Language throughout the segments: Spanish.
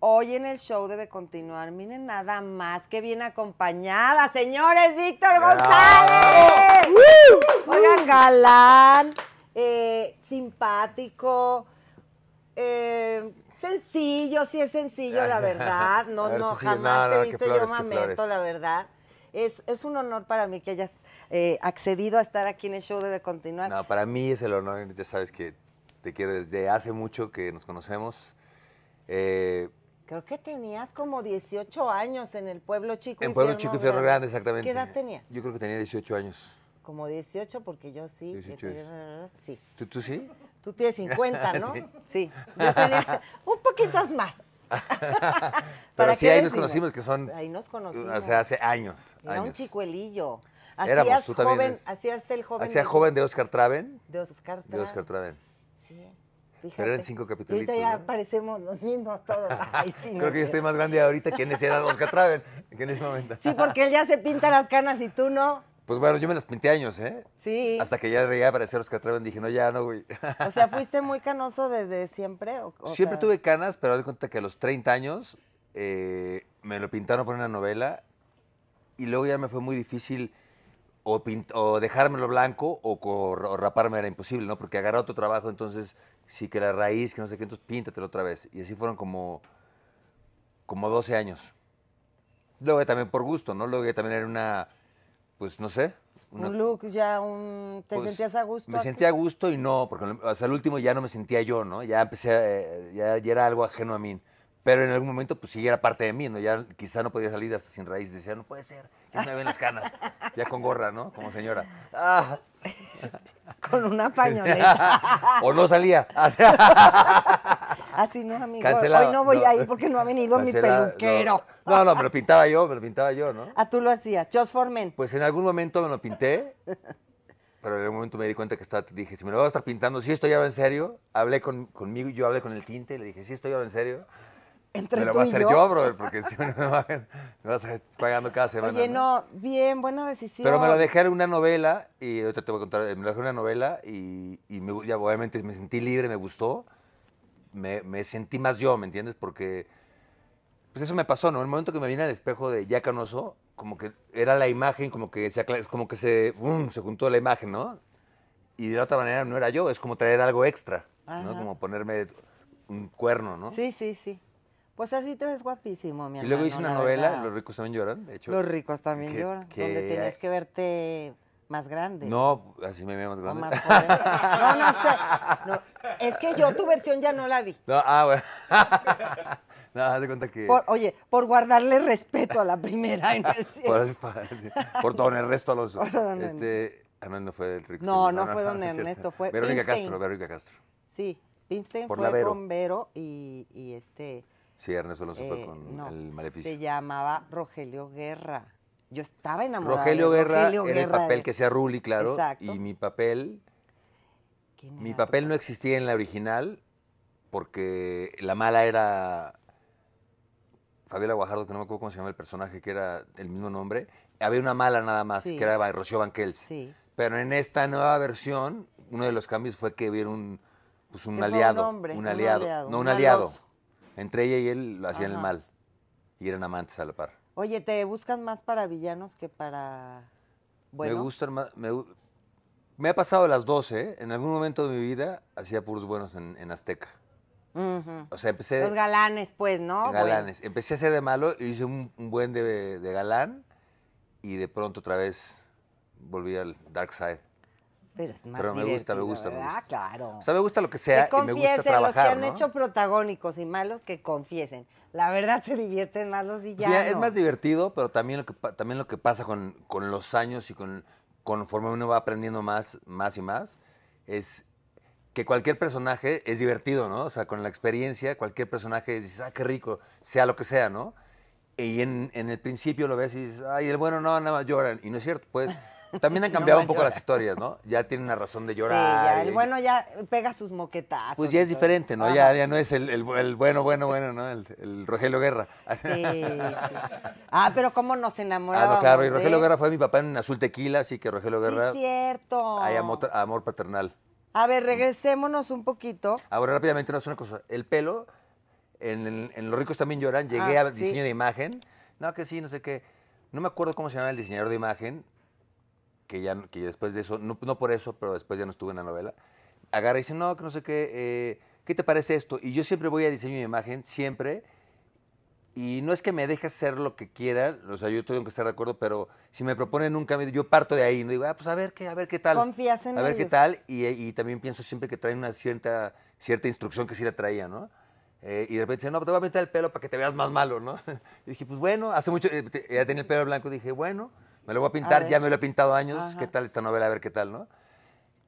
Hoy en el show debe continuar. Miren nada más que bien acompañada, señores, Víctor González. Oigan, galán, eh, simpático, eh, sencillo, sí es sencillo, la verdad. No, no, jamás te he visto yo mamento, la verdad. Es, un honor para mí que hayas eh, accedido a estar aquí en el show debe continuar. No, para mí es el honor, ya sabes que te quiero desde hace mucho que nos conocemos. Eh, Creo que tenías como 18 años en el pueblo chico. En el pueblo chico y Fierro Grande, exactamente. ¿Qué edad tenía? Yo creo que tenía 18 años. Como 18, porque yo sí. sí. ¿Tú, sí? Tú tienes 50, ¿no? sí. Yo tenía un poquito más. Pero sí, ahí nos conocimos, que son... Ahí nos conocimos. O sea, hace años. Era un chicuelillo. Hacías Éramos, tú joven, también Hacías el joven. Hacía joven de Oscar Traven. De Oscar Traven. De Oscar Traven. Pero eran cinco capítulos. Ahorita ya parecemos los mismos todos. Creo que yo estoy más grande ahorita que en ese edad Oscar en ese momento. Sí, porque él ya se pinta las canas y tú no. Pues bueno, yo me las pinté años, ¿eh? Sí. Hasta que ya llegué a parecer Oscar Traven, dije, no, ya no, güey. O sea, ¿fuiste muy canoso desde siempre? siempre tuve canas, pero doy cuenta que a los 30 años eh, me lo pintaron por una novela y luego ya me fue muy difícil o, dejármelo blanco o, raparme, era imposible, ¿no? Porque agarraba otro trabajo, entonces sí, que la raíz, que no sé qué, entonces píntatelo otra vez. Y así fueron como, como 12 años. Luego también por gusto, ¿no? Luego también era una, pues no sé. un look ya, un... ¿Te pues, sentías a gusto? Me sentía a gusto y no, porque hasta el último ya no me sentía yo, ¿no? Ya empecé, eh, ya, era algo ajeno a mí. Pero en algún momento, pues sí, era parte de mí, ¿no? Ya quizá no podía salir hasta sin raíz. Decía, no puede ser, ya me ven las canas. Ya con gorra, ¿no? Como señora. Ah. Con una pañoleta. o no salía. Así no, amigo. Hoy no voy a ir porque no ha venido mi peluquero. No. no, me lo pintaba yo, me lo pintaba yo, ¿no? Ah, tú lo hacías. Just for Pues en algún momento me lo pinté pero en algún momento me di cuenta que estaba, dije, si me lo voy a estar pintando, si esto ya va en serio, hablé con, conmigo, yo hablé con el tinte, le dije, si esto estoy va en serio, entre me lo va a hacer yo, brother, porque si no me, va, vas a estar pagando cada semana. bien, buena decisión. Pero me lo dejé en una novela, y ahorita te voy a contar, me lo dejé en una novela y, me, ya, obviamente me sentí libre, me gustó. Me, sentí más yo, ¿me entiendes? Porque pues eso me pasó, ¿no? En el momento que me vine al espejo de ya Canoso, como que era la imagen, como que se, como que se, se juntó la imagen, ¿no? Y de la otra manera no era yo, es como traer algo extra, ¿no? Como ponerme un cuerno, ¿no? Sí, sí, sí. Pues así te ves guapísimo, mi amigo. Y luego hice una novela, Los ricos también lloran, de hecho. Los ricos también lloran, que... donde tienes que verte más grande. No, así me veo más grande. Más no, no sé. No, es que yo tu versión ya no la vi. No, ah, bueno. No, haz de cuenta que. oye, por guardarle respeto a la primera. ¿no es por, todo el resto a los... este, Armando ah, no fue del rico. No, no, fue don Ernesto, fue. Verónica Castro, Verónica Castro. Sí, Pimstein fue bombero y este. Sí, Ernesto Alonso fue eh, con el maleficio. Se llamaba Rogelio Guerra. Yo estaba enamorada. Rogelio Guerra Rogelio era el papel que hacía Ruli, claro. Y mi papel. Mi papel no existía en la original porque la mala era Fabiola Guajardo, que no me acuerdo cómo se llama el personaje, que era el mismo nombre. Había una mala nada más, que era Rocío Banquels. Sí. Pero en esta nueva versión, uno de los cambios fue que hubiera un, pues un, aliado, un, aliado. No, un aliado. Entre ella y él lo hacían el mal y eran amantes a la par. Oye, ¿te buscan más para villanos que para bueno? Me gustan más... Me, ha pasado las 12, ¿eh? En algún momento de mi vida hacía puros buenos en, Azteca. O sea, empecé... Los galanes, pues, ¿no? Galanes. Empecé a ser de malo y hice un, buen de, de, galán y de pronto otra vez volví al dark side. Pero es más me gusta, me gusta, Ah, claro. O sea, me gusta lo que sea y me gusta trabajar, los que han hecho protagónicos y malos que confiesen. La verdad se divierten más los villanos. Ya, es más divertido, pero también lo que, también lo que pasa con, con los años y con conforme uno va aprendiendo más, más y más, es que cualquier personaje es divertido, ¿no? O sea, con la experiencia, cualquier personaje dices, ah, qué rico, sea lo que sea, ¿no? Y en, en el principio lo ves y dices, ay, el bueno no, nada más lloran. Y no es cierto, pues también han cambiado un poco las historias, ¿no? Ya tienen una razón de llorar. Sí, ya, el bueno ya pega sus moquetazos. Pues ya es diferente, ¿no? Ya, no es el, bueno, bueno, bueno, ¿no? El, Rogelio Guerra. Sí, Ah, pero cómo nos enamoramos. Ah, no, claro, y Rogelio ¿eh? Guerra fue mi papá en Azul Tequila, así que Rogelio Guerra. Sí, cierto. Hay amor, paternal. A ver, regresémonos un poquito. Ahora, rápidamente, no es una cosa. El pelo, en, en, Los Ricos también lloran. Llegué ah, a diseño de imagen. No, que sí, no sé qué. No me acuerdo cómo se llamaba el diseñador de imagen, que ya que después de eso, no, por eso, pero después ya no estuve en la novela, agarra y dice, no, que no sé qué, eh, ¿qué te parece esto? Y yo siempre voy a diseño de imagen, siempre, y no es que me deje hacer lo que quiera, o sea, yo tengo que estar de acuerdo, pero si me proponen un cambio, yo parto de ahí, no digo, ah, pues a ver qué, a ver qué tal. Confías en A ver qué tal, eh, y, también pienso siempre que traen una cierta, cierta instrucción que sí la traía, ¿no? Eh, y de repente dice, no, pues te voy a meter el pelo para que te veas más malo, ¿no? y dije, pues bueno, hace mucho, ya tenía el pelo blanco, dije, bueno, me lo voy a pintar, ya me lo he pintado años, ¿qué tal esta novela? A ver qué tal, ¿no?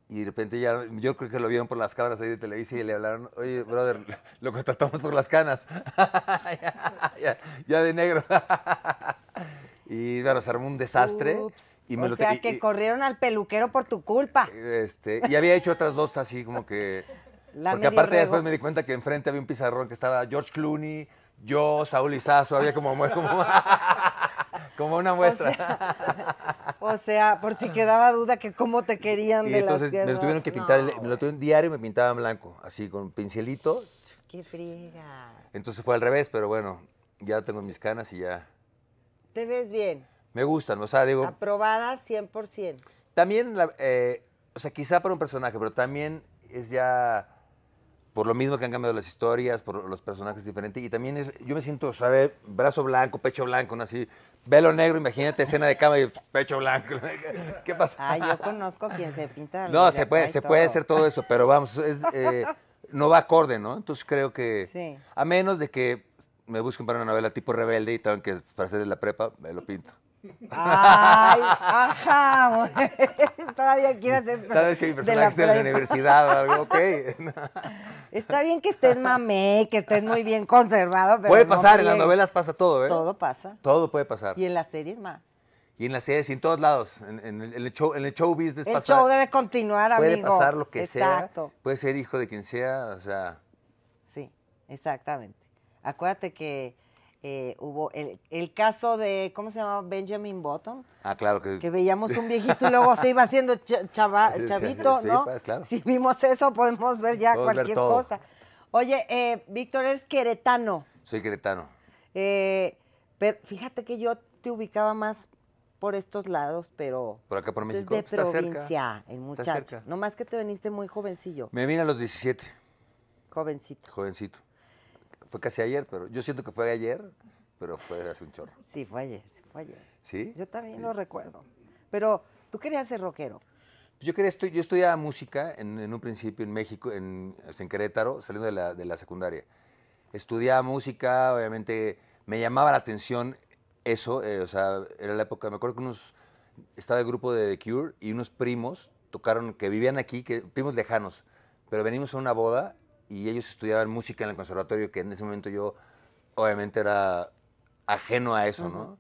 Y de repente ya, yo creo que lo vieron por las cámaras ahí de Televisa y le hablaron, oye, brother, lo contratamos por las canas. ya, de negro. y bueno, se armó un desastre. Y me o sea, que corrieron al peluquero por tu culpa. Este, y había hecho otras dos así como que... porque aparte después me di cuenta que enfrente había un pizarrón que estaba George Clooney, yo, Saúl Izazo, había como, como, una muestra. O sea, por si quedaba duda que cómo te querían y entonces me lo tuvieron que pintar, me lo tuvieron diario me pintaban blanco, así con pincelito. ¡Qué friega. Entonces fue al revés, pero bueno, ya tengo mis canas y ya. ¿Te ves bien? Me gustan, o sea, digo... Aprobada 100%. También, eh, o sea, quizá para un personaje, pero también es ya por lo mismo que han cambiado las historias, por los personajes diferentes. Y también es, yo me siento, ¿sabes? Brazo blanco, pecho blanco, ¿no? así, velo negro, imagínate escena de cama y pecho blanco. ¿Qué pasa? Ah, yo conozco quien se pinta. No, se puede, se puede hacer todo eso, pero vamos, eh, no va acorde, ¿no? Entonces creo que, a menos de que me busquen para una novela tipo rebelde y tal, que para hacer de la prepa, me lo pinto. Ay, ajá, todavía quieres ser Tal vez que mi de la, universidad Está bien que estés mame, que estés muy bien conservado. puede pasar, en las novelas pasa todo, ¿eh? Todo pasa. Todo puede pasar. Y en las series más. Y en las series en todos lados, en, el, show, en el show business El show debe continuar, puede amigo. Puede pasar lo que Exacto. sea. Puede ser hijo de quien sea, o sea. Sí, exactamente. Acuérdate que eh, hubo el, caso de, ¿cómo se llamaba? Benjamin Button. Ah, claro que Que veíamos un viejito y luego se iba haciendo chavito, ¿no? Pues, si vimos eso, podemos ver ya cualquier cosa. Oye, eh, Víctor, eres queretano. Soy queretano. Eh, pero fíjate que yo te ubicaba más por estos lados, pero... Por acá, por provincia, cerca, el No más que te viniste muy jovencillo. Me vine a los 17. Jovencito. Jovencito fue casi ayer, pero yo siento que fue ayer, pero fue hace un chorro. Sí, fue ayer, sí, fue ayer. ¿Sí? Yo también lo recuerdo. Pero tú querías ser rockero. Yo quería estoy, yo estudiaba música en, un principio en México, en, Querétaro, saliendo de la, secundaria. Estudiaba música, obviamente me llamaba la atención eso, eh, o sea, era la época, me acuerdo que unos, estaba el grupo de The Cure y unos primos tocaron, que vivían aquí, que, primos lejanos, pero venimos a una boda y ellos estudiaban música en el conservatorio, que en ese momento yo obviamente era ajeno a eso, ¿no?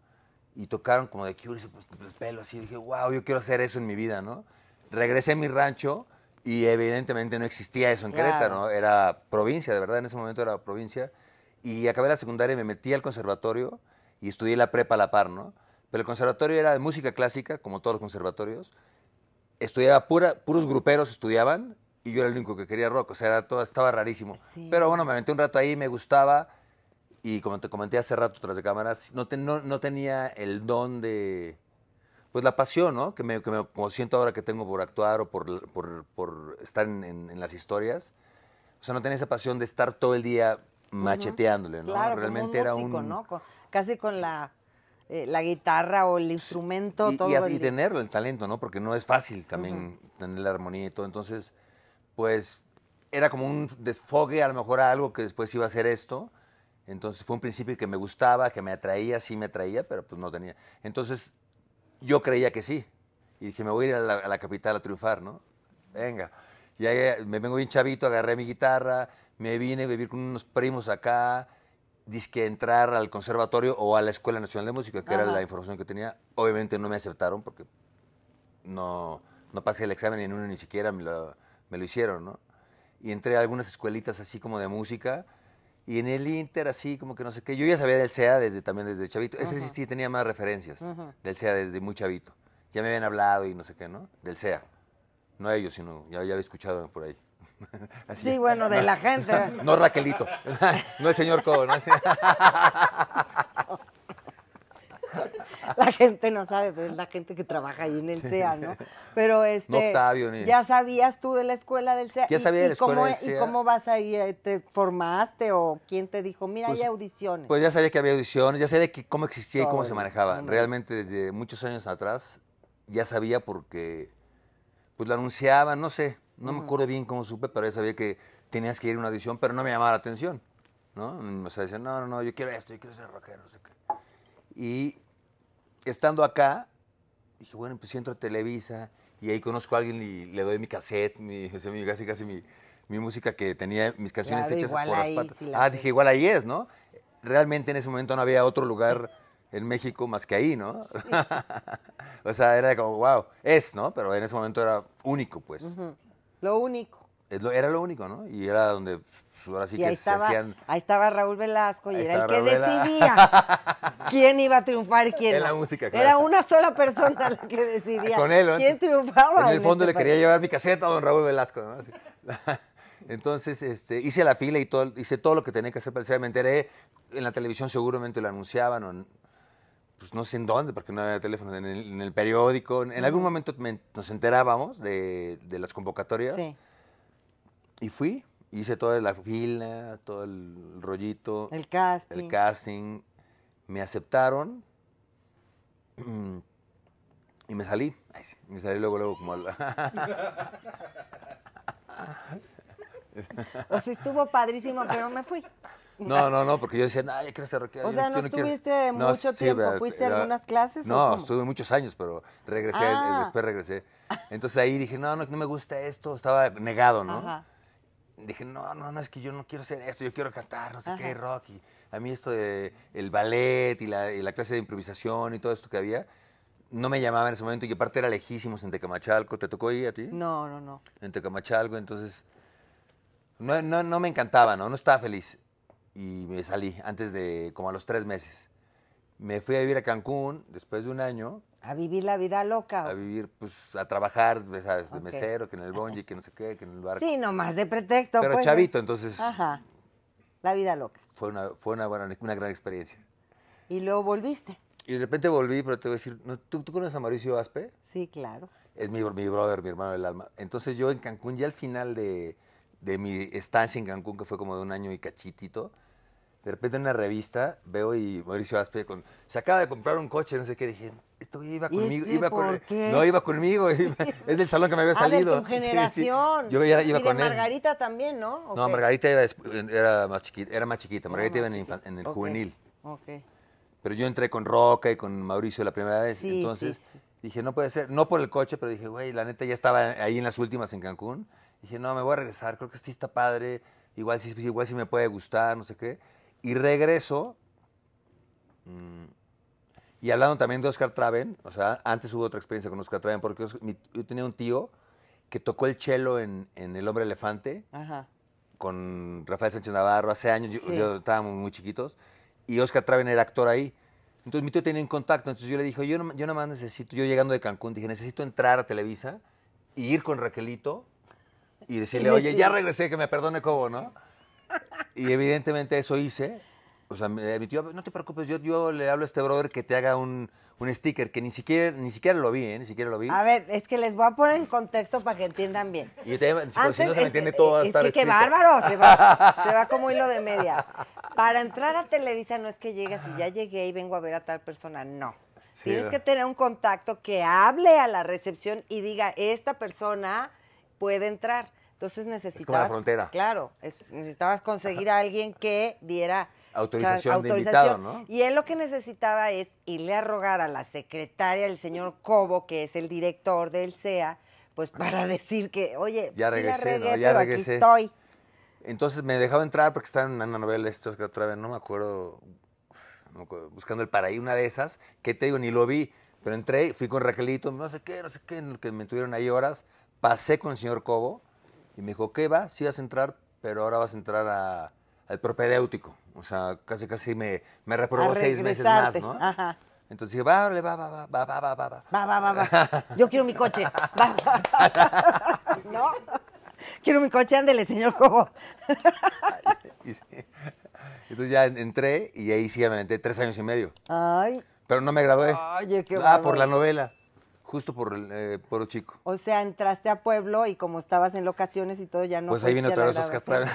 Y tocaron como de Cure, pues, los pues, pelos, así, dije, wow, yo quiero hacer eso en mi vida, ¿no? Regresé a mi rancho y evidentemente no existía eso en claro. Querétaro, ¿no? Era provincia, de verdad, en ese momento era provincia. Y acabé la secundaria y me metí al conservatorio y estudié la prepa a la par, ¿no? Pero el conservatorio era de música clásica, como todos los conservatorios. Estudiaba pura, puros gruperos estudiaban y yo era el único que quería rock, o sea, todo, estaba rarísimo. Pero bueno, me metí un rato ahí, me gustaba y como te comenté hace rato tras de cámaras, no, no, tenía el don de, pues la pasión, ¿no? Que me, que me como siento ahora que tengo por actuar o por, por, estar en, en, las historias. O sea, no tenía esa pasión de estar todo el día macheteándole, ¿no? Claro, Realmente era un... casi con la eh, la guitarra o el instrumento, todo. Y, y, tener el talento, ¿no? Porque no es fácil también tener la armonía y todo. Entonces, pues era como un desfogue a lo mejor a algo que después iba a ser esto. Entonces fue un principio que me gustaba, que me atraía, sí me atraía, pero pues no tenía. Entonces yo creía que sí. Y dije, me voy a ir a la, capital a triunfar, ¿no? Venga. Y ahí me vengo bien chavito, agarré mi guitarra, me vine a vivir con unos primos acá, disque entrar al conservatorio o a la Escuela Nacional de Música, que era la información que tenía. Obviamente no me aceptaron porque no, no pasé el examen ni en uno ni siquiera me lo me lo hicieron, ¿no? Y entré a algunas escuelitas así como de música. Y en el Inter, así como que no sé qué. Yo ya sabía del CEA desde, también desde chavito. Ese sí, sí tenía más referencias del CEA desde muy chavito. Ya me habían hablado y no sé qué, ¿no? Del CEA. No ellos, sino ya, había escuchado por ahí. Sí, bueno, de la gente. No, Raquelito. No el señor Cobo, ¿no? la gente no sabe, pero pues, es la gente que trabaja ahí en el CEA, ¿no? Pero este, ya sabías tú de la escuela del CEA. Ya sabía cómo, ¿Y cómo vas ahí? Eh, ¿Te formaste o quién te dijo, mira, pues, hay audiciones? Pues ya sabía que había audiciones, ya sabía cómo existía y cómo se manejaba. Realmente desde muchos años atrás ya sabía porque pues la anunciaban, no sé, no me acuerdo bien cómo supe, pero ya sabía que tenías que ir a una audición, pero no me llamaba la atención, ¿no? O sea, decían, no, no, no, yo quiero esto, yo quiero ser rockero, no sé qué. Y estando acá, dije, bueno, pues entro a Televisa y ahí conozco a alguien y le doy mi cassette, mi, casi casi mi, música que tenía, mis canciones hechas por las patas. ah, dije, igual ahí es, ¿no? Realmente en ese momento no había otro lugar en México más que ahí, ¿no? o sea, era como, wow, es, ¿no? Pero en ese momento era único, pues. Lo único. Era lo único, ¿no? Y era donde Ahí estaba Raúl Velasco y era el que decidía quién iba a triunfar, quién. Era una sola persona la que decidía quién triunfaba. En el fondo este le quería llevar mi caseta a don Raúl Velasco, Entonces este, hice la fila y todo, hice todo lo que tenía que hacer para el Me enteré, en la televisión seguramente lo anunciaban, pues no sé en dónde, porque no había teléfono, en el, periódico. En, algún momento nos enterábamos de, las convocatorias. Y fui hice toda la fila, todo el rollito. El casting. El casting. Me aceptaron mm, y me salí. sí, me salí luego, luego como... o sea, estuvo padrísimo, pero me fui. No, no, no, porque yo decía, no, yo quiero ser rockero. O sea, no, estuviste mucho tiempo, fuiste a algunas clases. No, estuve muchos años, pero regresé, ah. después regresé. Entonces ahí dije, no, no, no me gusta esto, estaba negado, ¿no? Ajá dije, no, no, no, es que yo no quiero hacer esto, yo quiero cantar, no sé qué, rock. Y a mí esto de el ballet y la, clase de improvisación y todo esto que había, no me llamaba en ese momento y aparte era lejísimos en Tecamachalco. ¿Te tocó ir a ti? No, no, no. En Tecamachalco, entonces no, no me encantaba, ¿no? No estaba feliz. Y me salí antes de, como a los tres meses. Me fui a vivir a Cancún después de un año. A vivir la vida loca. A vivir, pues, a trabajar, ¿sabes? De mesero, que en el bonji, que no sé qué, que en el barco. Sí, nomás de pretexto. Pero pues, chavito, entonces. Ajá. La vida loca. Fue una, fue una, buena, una gran experiencia. Y luego volviste. Y de repente volví, pero te voy a decir, ¿tú, ¿tú conoces a Mauricio Aspe? Sí, claro. Es mi, mi brother, mi hermano del alma. Entonces yo en Cancún, ya al final de, de mi estancia en Cancún, que fue como de un año y cachitito, de repente en una revista veo y Mauricio Aspe con, se acaba de comprar un coche, no sé qué, dije, esto iba conmigo, este iba no iba conmigo, es del salón que me había ah, salido. generación. iba, y con Margarita también, ¿no? No, Margarita era más chiquita, Margarita iba En, el juvenil. Pero yo entré con Roca y con Mauricio la primera vez, entonces dije, no puede ser, no por el coche, pero dije, güey, la neta ya estaba ahí en las últimas en Cancún. Dije, no, me voy a regresar, creo que sí está padre, igual sí, pues, igual sí me puede gustar, no sé qué y regreso. Mm. Y hablaron también de Oscar Traven, o sea, antes hubo otra experiencia con Oscar Traven, porque yo tenía un tío que tocó el cello en, El Hombre Elefante con Rafael Sánchez Navarro hace años, yo, estábamos muy chiquitos, y Oscar Traven era actor ahí. Entonces mi tío tenía un contacto, entonces yo le dije, yo, yo nada más necesito, yo llegando de Cancún, dije, necesito entrar a Televisa y ir con Raquelito y decirle, oye, ya regresé, que me perdone Cobo, ¿no? y evidentemente eso hice. O sea, no te preocupes, yo, yo le hablo a este brother que te haga un, sticker, que ni siquiera, ni siquiera lo vi, ¿eh? Ni siquiera lo vi. A ver, es que les voy a poner en contexto para que entiendan bien. Y si no se entiende todo que, bárbaro! Se va, como hilo de media. Para entrar a Televisa no es que llegas y ya llegué y vengo a ver a tal persona, no. Tienes que tener un contacto que hable a la recepción y diga, esta persona puede entrar. Entonces necesitabas. la frontera. Claro, necesitabas conseguir a alguien que diera. Autorización, de invitado, ¿no? Y él lo que necesitaba es irle a rogar a la secretaria del señor Cobo, que es el director del CEA, pues para decir que, oye, ya regresé, ya regresé. aquí estoy. Entonces me dejaba entrar porque estaba en una novela, que otra vez no me acuerdo, buscando el paraíso, una de esas, que te digo, ni lo vi, pero entré, fui con Raquelito, no sé qué, no sé qué, en que me tuvieron ahí horas, pasé con el señor Cobo, y me dijo, ¿qué va? Sí vas a entrar, pero ahora vas a entrar al propedéutico. O sea, casi casi me, me reprobó seis meses más, ¿no? Ajá. Entonces dije, va, va, va, va, va, va, va, va. Va, va, va, va. Yo quiero mi coche. Va, ¿No? Quiero mi coche, ándele, señor Cobo. Entonces ya entré y ahí sí me metí tres años y medio. Ay. Pero no me gradué. Oye, qué Ah, por la novela. Justo por, eh, Pueblo Chico. O sea, entraste a Pueblo y como estabas en locaciones y todo, ya no. Pues ahí vino otra vez Oscar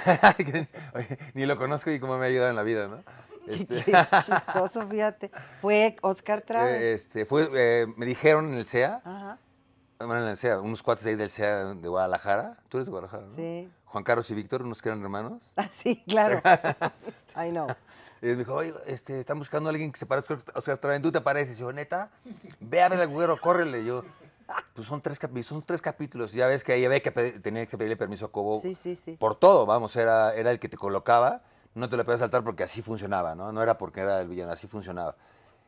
Ni lo conozco y cómo me ha ayudado en la vida, ¿no? Este... chistoso, fíjate. Fue Oscar Traves. Eh, este, fue, eh, me dijeron en el CEA, Ajá. Bueno, en el CEA, unos cuates ahí del CEA de Guadalajara. Tú eres de Guadalajara, ¿no? Sí. Juan Carlos y Víctor, unos que eran hermanos. Ah, sí, claro. I know. Y me dijo, oye, este, están buscando a alguien que se parezca o sea Traven, tú te parece? Y yo, neta, ve a ver el agujero, córrele. Y yo, ah, pues son tres, son tres capítulos. Ya ves que ahí había que tenía que pedirle permiso a Cobo sí, sí, sí. por todo, vamos, era, era el que te colocaba, no te lo podías saltar porque así funcionaba, ¿no? No era porque era el villano, así funcionaba.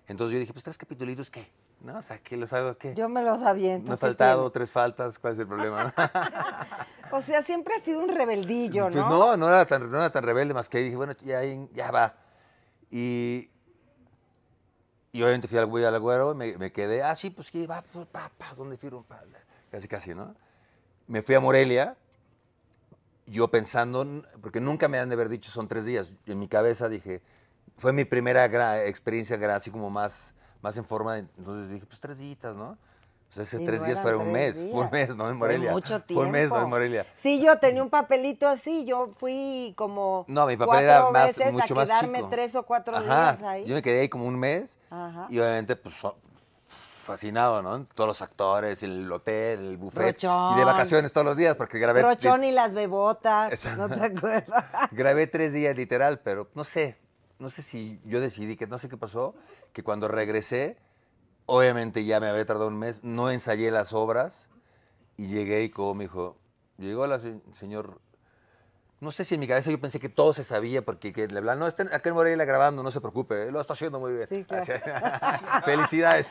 Entonces yo dije, pues tres capítulos, ¿qué? No, o sea, ¿qué los hago? ¿Qué? Yo me los aviento. Me he faltado tres faltas, ¿cuál es el problema? o sea, siempre ha sido un rebeldillo, pues ¿no? Pues no, no era tan, tan rebelde, más que dije, bueno, ya va. Y, y obviamente fui al güey al güero me, quedé, ah, sí, pues que va, pa, pues, pa, ¿dónde firmo? Casi, casi, ¿no? Me fui a Morelia, yo pensando, porque nunca me han de haber dicho son tres días. En mi cabeza dije, fue mi primera experiencia así como más, más en forma, entonces dije, pues tres días, ¿no? Ese tres días fue un mes, fue un mes, ¿no? En Morelia. Fue mucho tiempo. Fue un mes, ¿no? En Morelia. Sí, yo tenía un papelito así, yo fui como. No, mi papel era más, mucho a quedarme tres o cuatro días ahí. Yo me quedé ahí como un mes Ajá. y obviamente, pues fascinado, ¿no? Todos los actores, el hotel, el buffet. Brochón. Y de vacaciones todos los días, porque grabé. Brochón y las bebotas, Exacto. no te acuerdas. grabé tres días literal, pero no sé, no sé si yo decidí, que no sé qué pasó, que cuando regresé Obviamente ya me había tardado un mes, no ensayé las obras y llegué y como me dijo, llegó la señor, no sé si en mi cabeza yo pensé que todo se sabía porque le hablan, no, está acá en Morelia grabando, no se preocupe, eh, lo está haciendo muy bien. Felicidades.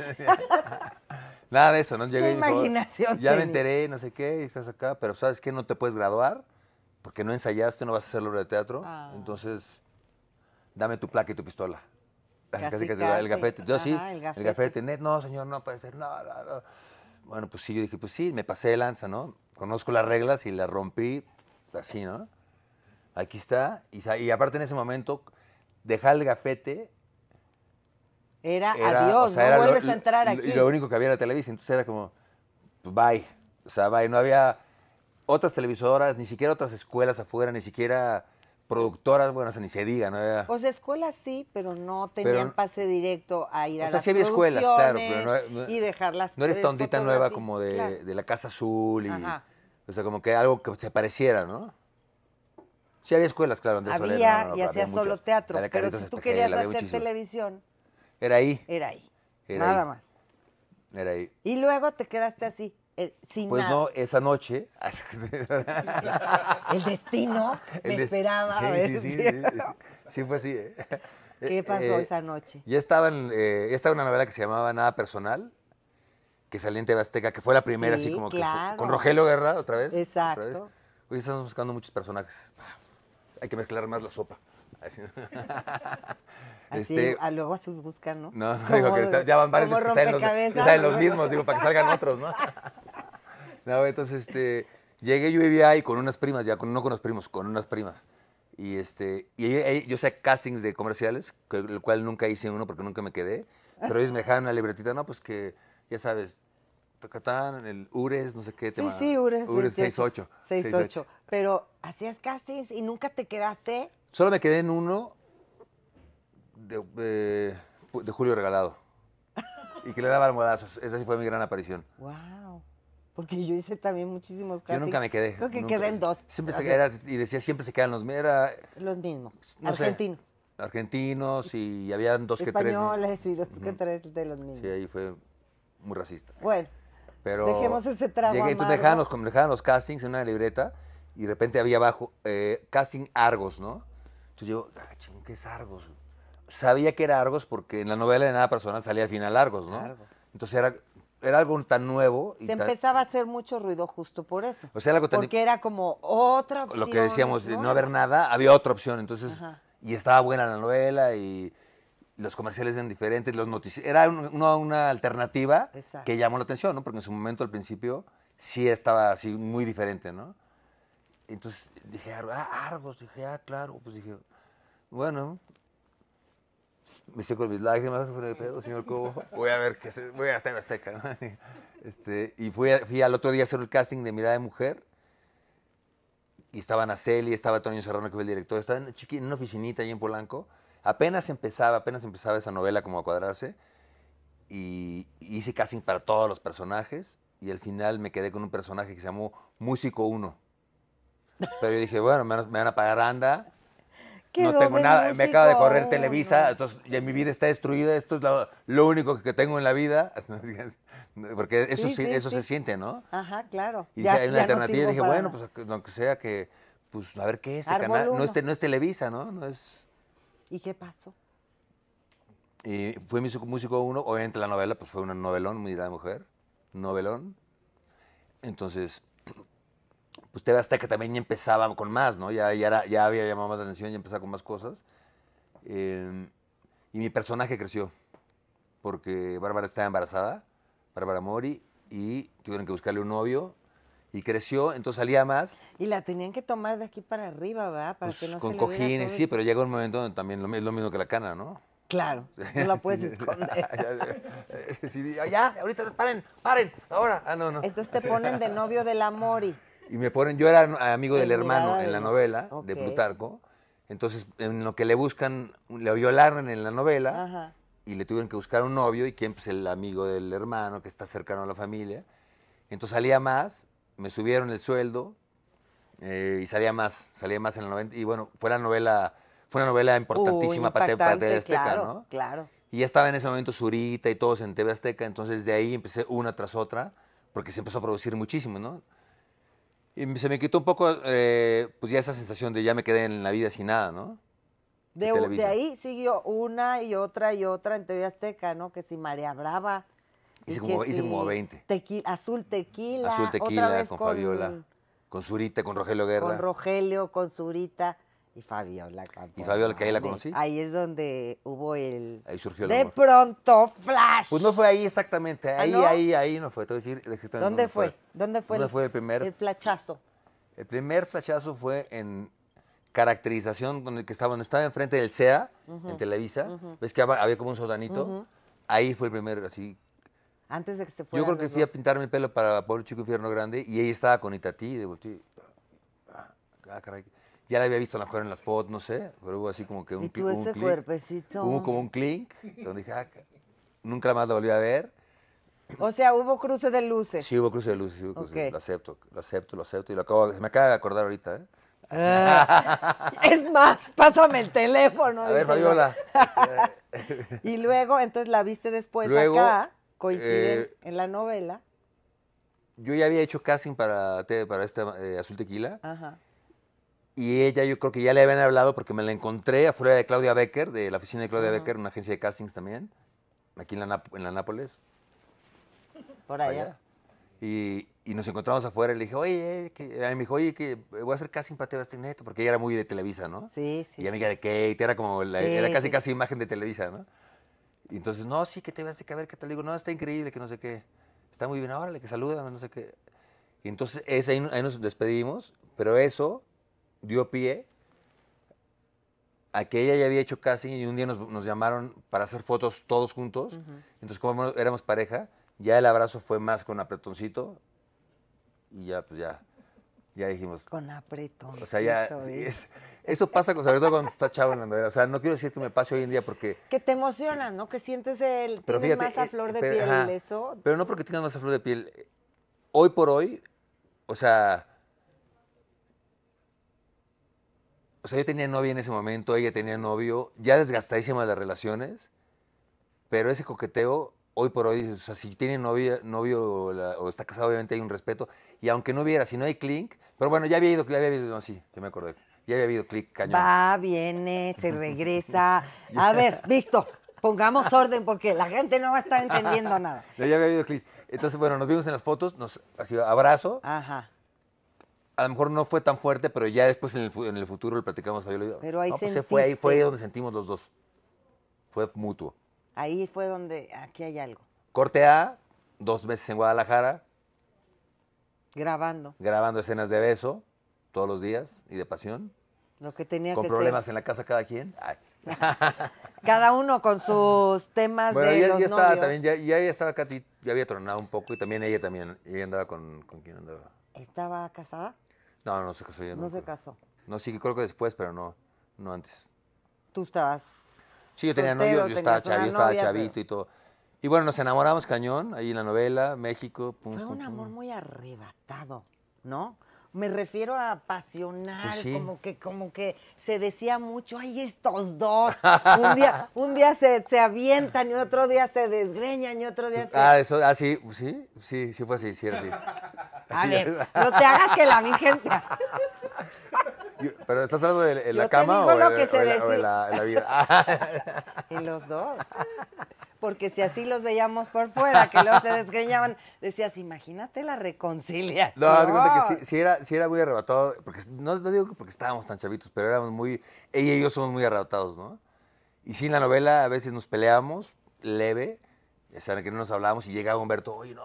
Nada de eso, ¿no? Llegué y dijo, ya me enteré, no sé qué, estás acá, pero ¿sabes que No te puedes graduar porque no ensayaste, no vas a hacer obra de teatro. Ah. Entonces, dame tu placa y tu pistola el gafete. Yo sí, el gafete. no, señor, no puede ser, no, Bueno, pues sí, yo dije, pues sí, me pasé de lanza, ¿no? Conozco las reglas y las rompí así, ¿no? Aquí está. Y, aparte en ese momento, dejar el gafete era, adiós, no vuelves a entrar aquí. Y lo único que había era televisión, entonces era como, pues, bye. O sea, bye. No había otras televisoras, ni siquiera otras escuelas afuera, ni siquiera productoras, bueno, o ni se diga, ¿no? O sea, escuelas sí, pero no tenían pase directo a ir a la o sea, sí había escuelas, claro, pero no, y dejarlas. No eres tondita nueva como de, la Casa Azul y, o sea, como que algo que se pareciera, ¿no? Sí había escuelas, claro, Andrés Soler, y hacía solo teatro, pero si tú querías hacer televisión, era ahí. Era ahí. nada más. Era ahí. Y luego te quedaste así. Eh, pues no, esa noche. el destino me esperaba. Sí, sí, sí, sí, sí, fue así. ¿eh? ¿Qué eh, pasó esa noche? Ya, estaban, ya estaba una novela que se llamaba Nada Personal, que salía en Tebasteca, que fue la primera, así como que. con Rogelio Guerra, otra vez. Exacto. Hoy estamos buscando muchos personajes. Hay que mezclar más la sopa. Así, este, a luego su buscan, ¿no? No, no digo que ya van varios que salen los, mismos, digo, para que salgan otros, ¿no? no, entonces, este, llegué, yo vivía ahí con unas primas, ya no con los primos, con unas primas. Y, este, y, yo hacía castings de comerciales, el cual nunca hice uno porque nunca me quedé. Pero ellos me dejaban la libretita, no, pues que, ya sabes, Tocatán, el URES, no sé qué. Sí, tema. sí, URES. URES 68. 68. Pero hacías castings y nunca te quedaste. Solo me quedé en uno eh, de, Julio Regalado. y que le daba almohadazos. Esa sí fue mi gran aparición. ¡Wow! Porque yo hice también muchísimos castings Yo nunca me quedé. Creo que quedé en dos. Siempre se, y decía, siempre se quedan los mismos Los mismos. argentinos. argentinos y había dos que tres. Españoles y dos que tres de los mismos. Sí, ahí fue muy racista. Bueno. dejemos ese trago llegué, entonces me dejaban, los, me los castings en una libreta y de repente había abajo eh, casting Argos, ¿no? Entonces yo, ah, ¿qué es Argos? sabía que era Argos porque en la novela de Nada Personal salía al final Argos, ¿no? Entonces era, algo tan nuevo. se empezaba a hacer mucho ruido justo por eso. O sea, algo tan... Porque era como otra opción. Lo que decíamos, ¿no? no haber nada, había otra opción. Entonces, y estaba buena la novela y los comerciales eran diferentes, los noticias. Era una, alternativa que llamó la atención, ¿no? Porque en su momento, al principio, sí estaba así muy diferente, ¿no? Entonces dije, ah, Argos, dije, ah, claro, pues dije, bueno, me hice con mis lágrimas, fue de pedo, señor Cobo. Voy a ver qué voy a estar en Azteca. Este, y fui, fui, al otro día a hacer el casting de Mirada de Mujer. Y estaban y estaba Antonio Serrano, que fue el director. Estaba en, en una oficinita ahí en Polanco. Apenas empezaba, apenas empezaba esa novela como a cuadrarse. Y hice casting para todos los personajes. Y al final me quedé con un personaje que se llamó Músico 1. Pero yo dije, bueno, me van a pagar anda no tengo nada, me acaba de correr Televisa, entonces ya mi vida está destruida, esto es lo, único que tengo en la vida. Porque eso, sí, eso se siente, ¿no? Ajá, claro. Y ya, hay una alternativa, dije, bueno, pues aunque sea que, pues a ver qué es, el canal, no es, no es Televisa, ¿no? no es... ¿Y qué pasó? Y fue músico, músico uno, obviamente la novela, pues fue una novelón, muy de mujer, novelón. Entonces, pues hasta que también ya empezaba con más, ¿no? Ya, ya, ya había llamado más la atención, y empezaba con más cosas. Em, y mi personaje creció, porque Bárbara estaba embarazada, Bárbara Mori, y tuvieron que buscarle un novio, y creció, entonces salía más. Y la tenían que tomar de aquí para arriba, ¿verdad? Para pues, que no con cojines, sí, pero llega un momento donde también lo, es lo mismo que la cana, ¿no? Claro, no la puedes sí, esconder. Ya, ya, ahorita paren, paren, ahora. Ah, no, no. Entonces te ponen de novio de la Mori. Y me ponen, yo era amigo del hermano en la novela de Plutarco, entonces en lo que le buscan, le violaron en la novela y le tuvieron que buscar un novio y quién es pues, el amigo del hermano que está cercano a la familia. Entonces salía más, me subieron el sueldo eh, y salía más, salía más en la novela. Y bueno, fue la novela, fue una novela importantísima para, TV Azteca, claro, ¿no? Claro. Y ya estaba en ese momento Zurita y todos en TV Azteca, entonces de ahí empecé una tras otra, porque se empezó a producir muchísimo, ¿no? Y se me quitó un poco, eh, pues ya esa sensación de ya me quedé en la vida sin nada, ¿no? De, ahí siguió una y otra y otra en TV Azteca, ¿no? Que si María Brava. Hice, como, 20. azul Tequila. Azul Tequila, con, Fabiola. Con Zurita, con Rogelio Guerra. Con Rogelio, con Zurita. Y Fabiola la Y que ahí la conocí. Ahí es donde hubo el... surgió De pronto, flash. Pues no fue ahí exactamente, ah, ahí, ahí, ahí no fue. Te decir, ¿Dónde, fue? ¿Dónde fue? ¿Dónde el, fue el primer... El flachazo. El primer flachazo fue en caracterización, que estaba, donde estaba enfrente del CEA, en Televisa. Ves que había como un sotanito. Ahí fue el primer, así, antes de que se Yo creo que fui a pintar el pelo para Pobre Chico Infierno Grande y ahí estaba con Itatí. Y ah, ah, caray, ya la había visto a lo mejor en las fotos, no sé, pero hubo así como que un, ¿Y tú ese cuerpecito? Hubo como un clink donde dije, ah, nunca más la volví a ver. O sea, hubo cruce de luces. Sí, hubo cruce de luces, sí, hubo cruce Lo acepto, lo acepto, lo acepto. Y lo acabo, se me acaba de acordar ahorita, ¿eh? Ah. es más, pásame el teléfono. A ver, Fabiola. y luego, entonces la viste después acá, eh, coincide en la novela. Yo ya había hecho casting para, para este Azul Tequila. Ajá. Y ella, yo creo que ya le habían hablado porque me la encontré afuera de Claudia Becker, de la oficina de Claudia Becker, una agencia de castings también, aquí en la, Nápoles. Por allá. Y, nos encontramos afuera y le dije, oye, que, a mí me dijo, oye, que voy a hacer casting para TV Neto, porque ella era muy de Televisa, ¿no? Sí, sí. Y amiga de Kate, era como, era casi, casi imagen de Televisa, ¿no? Y entonces, no, sí, que te vas a ver, que te digo, no, está increíble, que no sé qué. Está muy bien, órale, que saluda, no sé qué. Y entonces, ahí nos despedimos, pero eso dio pie a que ella ya había hecho casi y un día nos, llamaron para hacer fotos todos juntos. Entonces, como éramos pareja, ya el abrazo fue más con apretoncito y ya, pues ya, ya dijimos. Con apretón O sea, ya. ¿eh? eso pasa, sobre todo cuando está chavo en la O sea, no quiero decir que me pase hoy en día porque. Que te emocionan, ¿no? Que sientes el. Pero más a eh, flor de piel eso. Pero no porque tengas más a flor de piel. Hoy por hoy, o sea o sea, yo tenía novia en ese momento, ella tenía novio, ya desgastadísimas las relaciones, pero ese coqueteo, hoy por hoy, o sea, si tiene novia, novio o está casado, obviamente hay un respeto, y aunque no hubiera, si no hay clink, pero bueno, ya había ido, ya había habido. no, sí, yo me acordé, ya había habido click cañón. Va, viene, se regresa. A ver, Víctor, pongamos orden porque la gente no va a estar entendiendo nada. ya había habido clink, Entonces, bueno, nos vimos en las fotos, nos ha sido abrazo. Ajá a lo mejor no fue tan fuerte, pero ya después en el, futuro lo platicamos. pero ahí no, pues fue, ahí fue donde sentimos los dos. Fue mutuo. Ahí fue donde, aquí hay algo. Corte A, dos meses en Guadalajara. Grabando. Grabando escenas de beso todos los días y de pasión. Lo que tenía con problemas en la casa cada quien. cada uno con sus temas de ya, los ya estaba también ya, ya estaba ya había tronado un poco y también ella también ella andaba con con quién andaba estaba casada no, no se casó ella. No, se casó. No, sí, creo que después, pero no, no antes. Tú estabas. Sí, yo tenía novio, yo, estaba, chavito y todo. Y bueno, nos enamoramos cañón, ahí en la novela, México. Fue un amor muy arrebatado, ¿no? me refiero a apasionar, pues como que, como que se decía mucho, ay, estos dos, un día, un día se, se, avientan y otro día se desgreñan y otro día se... Ah, eso, ah, sí, sí, sí, fue así, sí era así. A ver, no te hagas que la Virgen... Pero estás hablando de, la cama o, de la, vida. en los dos. Porque si así los veíamos por fuera, que luego se desgreñaban, decías, imagínate la reconciliación. No, que si era, muy arrebatado, porque no, digo que porque estábamos tan chavitos, pero éramos muy, ella y yo somos muy arrebatados, ¿no? Y sí, en la novela a veces nos peleamos leve, que no nos hablábamos y llegaba Humberto, oye, no,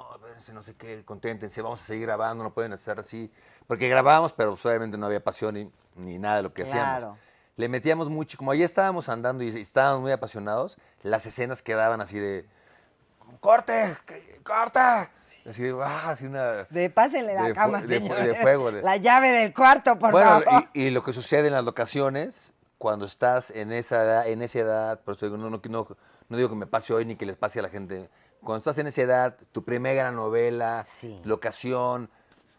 no sé qué, conténtense, vamos a seguir grabando, no pueden estar así. Porque grabábamos, pero pues, obviamente no había pasión ni, nada de lo que hacíamos. Le metíamos mucho, como ahí estábamos andando y estábamos muy apasionados, las escenas quedaban así de, corte, corta. Así de, ah, así una... De pásenle la cama, de, señor. de La llave del cuarto, por favor. Y, y, lo que sucede en las locaciones, cuando estás en esa en esa edad, por eso digo, no, no, no no digo que me pase hoy ni que les pase a la gente. Cuando estás en esa edad, tu primera novela, locación,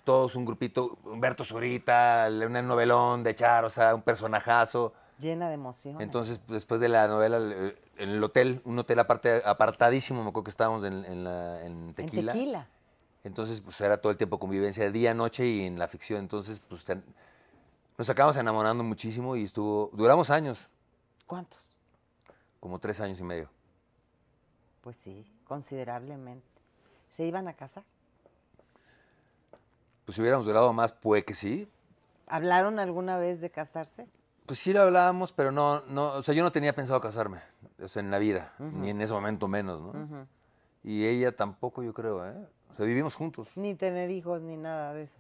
todos un grupito, Humberto Zurita, un novelón de Char, o sea, un personajazo. Llena de emoción. Entonces, después de la novela, en el hotel, un hotel aparte, apartadísimo, me acuerdo que estábamos en, en, Tequila. En Tequila. Entonces, pues era todo el tiempo convivencia, día, noche y en la ficción. Entonces, pues nos acabamos enamorando muchísimo y estuvo, duramos años. ¿Cuántos? Como tres años y medio. Pues sí, considerablemente. ¿Se iban a casar? Pues si hubiéramos durado más, pues que sí. ¿Hablaron alguna vez de casarse? Pues sí lo hablábamos, pero no, no, o sea, yo no tenía pensado casarme, o sea, en la vida, ni en ese momento menos, ¿no? Y ella tampoco, yo creo, ¿eh? O sea, vivimos juntos. Ni tener hijos, ni nada de eso.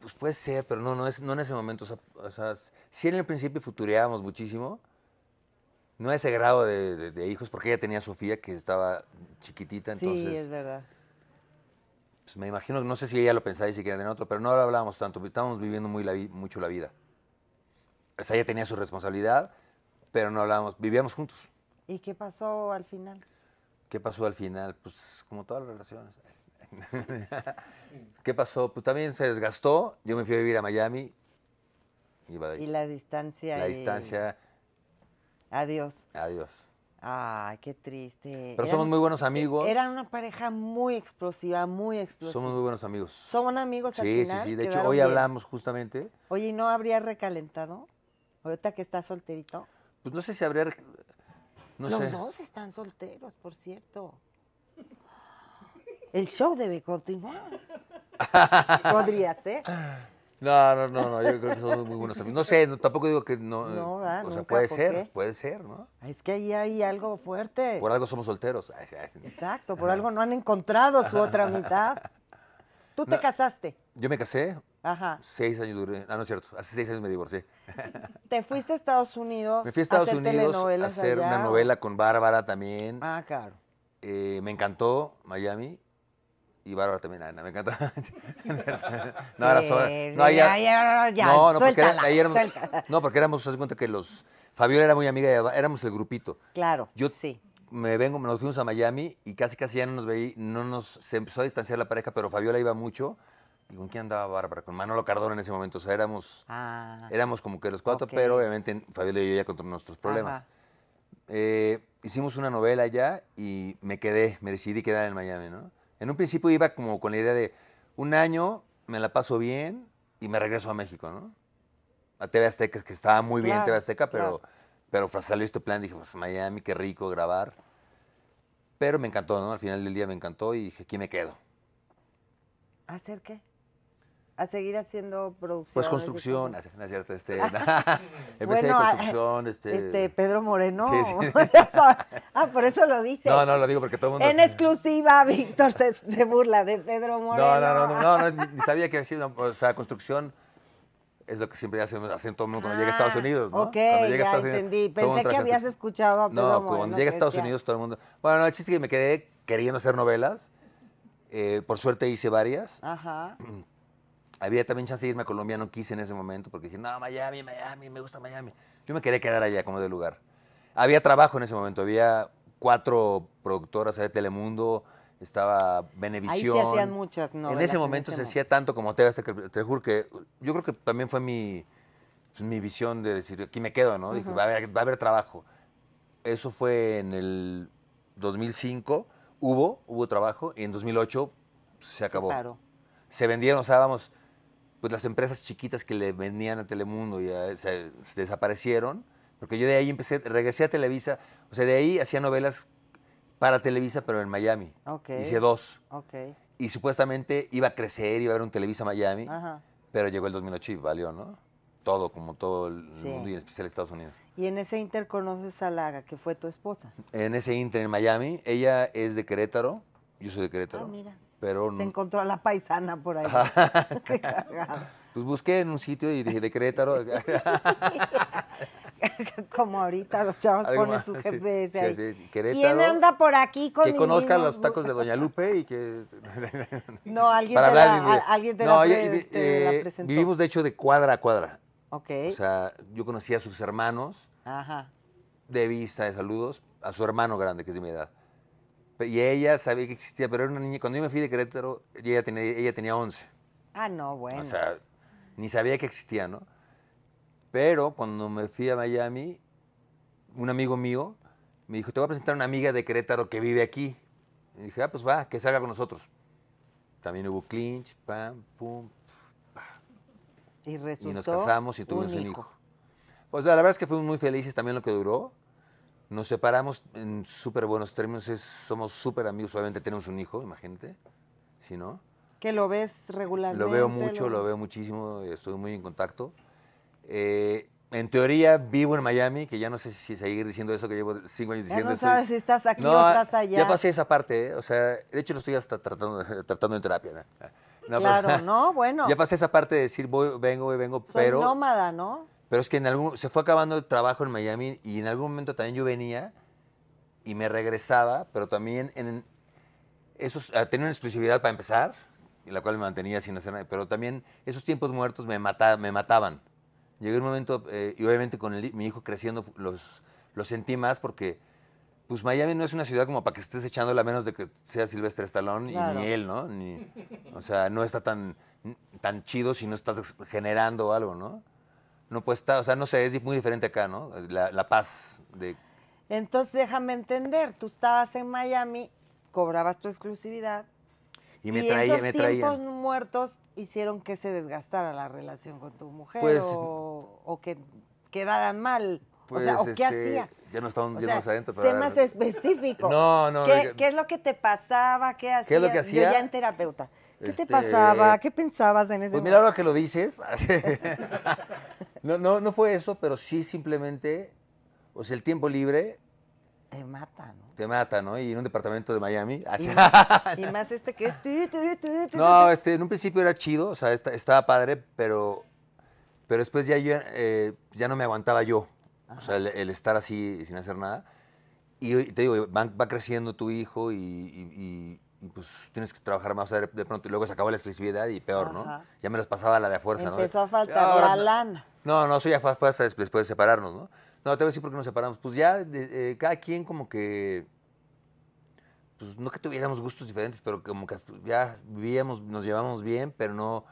Pues puede ser, pero no, no, es, en ese momento. O sea, o sí en el principio futureábamos muchísimo, no ese grado de, hijos, porque ella tenía a Sofía que estaba chiquitita, entonces. Sí, es verdad. Pues me imagino, no sé si ella lo pensaba y si quería tener otro, pero no lo hablábamos tanto, estábamos viviendo muy la, mucho la vida. O sea, ella tenía su responsabilidad, pero no hablábamos, vivíamos juntos. ¿Y qué pasó al final? ¿Qué pasó al final? Pues como todas las relaciones. ¿Qué pasó? Pues también se desgastó, yo me fui a vivir a Miami. Y la distancia. La distancia Adiós. Adiós. Ay, qué triste. Pero somos muy buenos amigos. Eran una pareja muy explosiva, muy explosiva. Somos muy buenos amigos. Somos amigos sí, Sí, sí, De hecho, hoy hablamos justamente. Oye, ¿y no habría recalentado? Ahorita que está solterito. Pues no sé si habría... No Los dos están solteros, por cierto. El show debe continuar. Podría ser. No, no, no, no, yo creo que son muy buenos amigos. No sé, tampoco digo que no. No, eh, O sea, puede ser, puede ser, ¿no? Es que ahí hay algo fuerte. Por algo somos solteros. Exacto, por algo no han encontrado su otra mitad. ¿Tú te casaste? Yo me casé. Ajá. Seis años duré. Ah, no es cierto. Hace seis años me divorcié. ¿Te fuiste a Estados Unidos? Me fui a Estados Unidos a hacer una novela con Bárbara también. Ah, claro. Eh, me encantó Miami y Bárbara también, ah, me encanta. no, era sola. No, ya, no, porque, éramos, no, porque éramos, se cuenta que los. Fabiola era muy amiga, éramos el grupito. Claro. Yo sí. me vengo, nos fuimos a Miami y casi casi ya no nos veí, no nos, se empezó a distanciar la pareja, pero Fabiola iba mucho. ¿Y con quién andaba Bárbara? Con Manolo Cardona en ese momento. O sea, éramos, ah. éramos como que los cuatro, pero obviamente Fabiola y yo ya contra nuestros problemas. Eh, hicimos una novela ya y me quedé, me decidí quedar en Miami, ¿no? En un principio iba como con la idea de un año me la paso bien y me regreso a México, ¿no? A TV Azteca, que estaba muy bien TV Azteca, pero, pero salió este plan, dije, pues Miami, qué rico grabar. Pero me encantó, ¿no? Al final del día me encantó y dije, aquí me quedo. ¿Hacer qué? a seguir haciendo producción. Pues construcción, hace es cierto? este, empecé bueno, construcción, eh, este... este Pedro Moreno. Sí, sí. ah, por eso lo dice. No, no, lo digo porque todo el mundo En exclusiva Víctor se, burla de Pedro Moreno. No, no, no, no, no ni sabía que decir, o sea, construcción es lo que siempre hacen, hacen todo el mundo cuando llega a Estados ah, Unidos, ¿no? Ok, cuando llega ya Estados entendí. Pensé que habías escuchado a Pedro No, cuando llega a Estados Unidos todo el mundo... Bueno, el chiste es que me quedé queriendo hacer novelas. Eh, por suerte hice varias. Ajá. Había también chance de irme a Colombia, no quise en ese momento porque dije, no, Miami, Miami, me gusta Miami. Yo me quería quedar allá como de lugar. Había trabajo en ese momento, había cuatro productoras, de Telemundo, estaba Benevisión. Ahí se hacían muchas ¿no? En ese momento se hacía tanto como TV te juro que yo creo que también fue mi, pues, mi visión de decir, aquí me quedo, ¿no? Dije, va a, haber, va a haber trabajo. Eso fue en el 2005, hubo, hubo trabajo, y en 2008 se acabó. Claro. Se vendieron, o sea, vamos, pues las empresas chiquitas que le venían a Telemundo ya se, desaparecieron, porque yo de ahí empecé, regresé a Televisa, o sea, de ahí hacía novelas para Televisa, pero en Miami. Okay. Hice dos. Y supuestamente iba a crecer, iba a haber un Televisa Miami, pero llegó el 2008 valió, ¿no? Todo, como todo el mundo y en especial Estados Unidos. ¿Y en ese inter conoces a Laga, que fue tu esposa? En ese inter en Miami, ella es de Querétaro, yo soy de Querétaro. Ah, mira. Pero Se encontró a la paisana por ahí. pues busqué en un sitio y dije, de Querétaro. Como ahorita los chavos ponen su GPS ahí. Sí, ¿Quién anda por aquí con Que conozca los tacos de Doña Lupe y que... no, alguien te, la, alguien te, no, la, eh, presentó. Vivimos, de hecho, de cuadra a cuadra. Ok. O sea, yo conocí a sus hermanos. Ajá. De vista, de saludos, a su hermano grande, que es de mi edad. Y ella sabía que existía, pero era una niña. Cuando yo me fui de Querétaro, ella tenía, ella tenía 11. Ah, no, bueno. O sea, ni sabía que existía, ¿no? Pero cuando me fui a Miami, un amigo mío me dijo, te voy a presentar una amiga de Querétaro que vive aquí. Y dije, ah, pues va, que salga con nosotros. También hubo clinch, pam, pum, Y, resultó y nos casamos y tuvimos un hijo. Pues la verdad es que fuimos muy felices también lo que duró. Nos separamos en súper buenos términos, es, somos súper amigos, obviamente tenemos un hijo, imagínate, si no. Que lo ves regularmente. Lo veo mucho, lo, veo muchísimo, estoy muy en contacto. Eh, en teoría vivo en Miami, que ya no sé si seguir diciendo eso, que llevo cinco años diciendo eso. No sabes si estás aquí o estás allá. Ya pasé esa parte, ¿eh? o sea, de hecho lo estoy hasta tratando, tratando en terapia. claro, no, bueno. Ya pasé esa parte de decir voy, vengo, voy, vengo, Soy pero. nómada, ¿no? Pero es que en algún, se fue acabando el trabajo en Miami y en algún momento también yo venía y me regresaba, pero también en esos, ah, tenía una exclusividad para empezar, en la cual me mantenía sin hacer nada, pero también esos tiempos muertos me, mata, me mataban. Llegué un momento, eh, y obviamente con mi hijo creciendo los, los sentí más porque pues Miami no es una ciudad como para que estés echándola menos de que sea Silvestre Stallone y ni él, ¿no? o sea, no está tan, tan chido si no estás generando algo, ¿no? no pues estar, o sea, no sé, es muy diferente acá, ¿no? La, paz de... Entonces déjame entender, tú estabas en Miami, cobrabas tu exclusividad, y me, traía, esos tiempos muertos hicieron que se desgastara la relación con tu mujer pues, o, que quedaran mal. o pues, qué este, hacías? Ya no estamos viendo adentro. Pero sé más específico. No, no. ¿Qué, ¿Qué, es lo que te pasaba? ¿Qué hacías? ¿Qué es lo que Yo ya en terapeuta. ¿Qué te este, pasaba? ¿Qué pensabas en ese Pues mira, ahora que lo dices, No, no, no fue eso, pero sí simplemente, o pues, sea, el tiempo libre te mata, ¿no? Te mata, ¿no? Y en un departamento de Miami. Así. Y, más, este que es. no, este, en un principio era chido, o sea, estaba padre, pero, pero después ya, eh, ya no me aguantaba yo. O sea, el, estar así sin hacer nada. Y te digo, va, creciendo tu hijo y, pues tienes que trabajar más o sea, de, pronto. Y luego se acabó la exclusividad y peor, ¿no? Ya me los pasaba la de fuerza, ¿no? Empezó a faltar la lana. No, no, eso ya fue, hasta después, de separarnos, ¿no? No, te voy a decir por qué nos separamos. Pues ya eh, cada quien como que, pues no que tuviéramos gustos diferentes, pero como que ya vivíamos, nos llevábamos bien, pero no,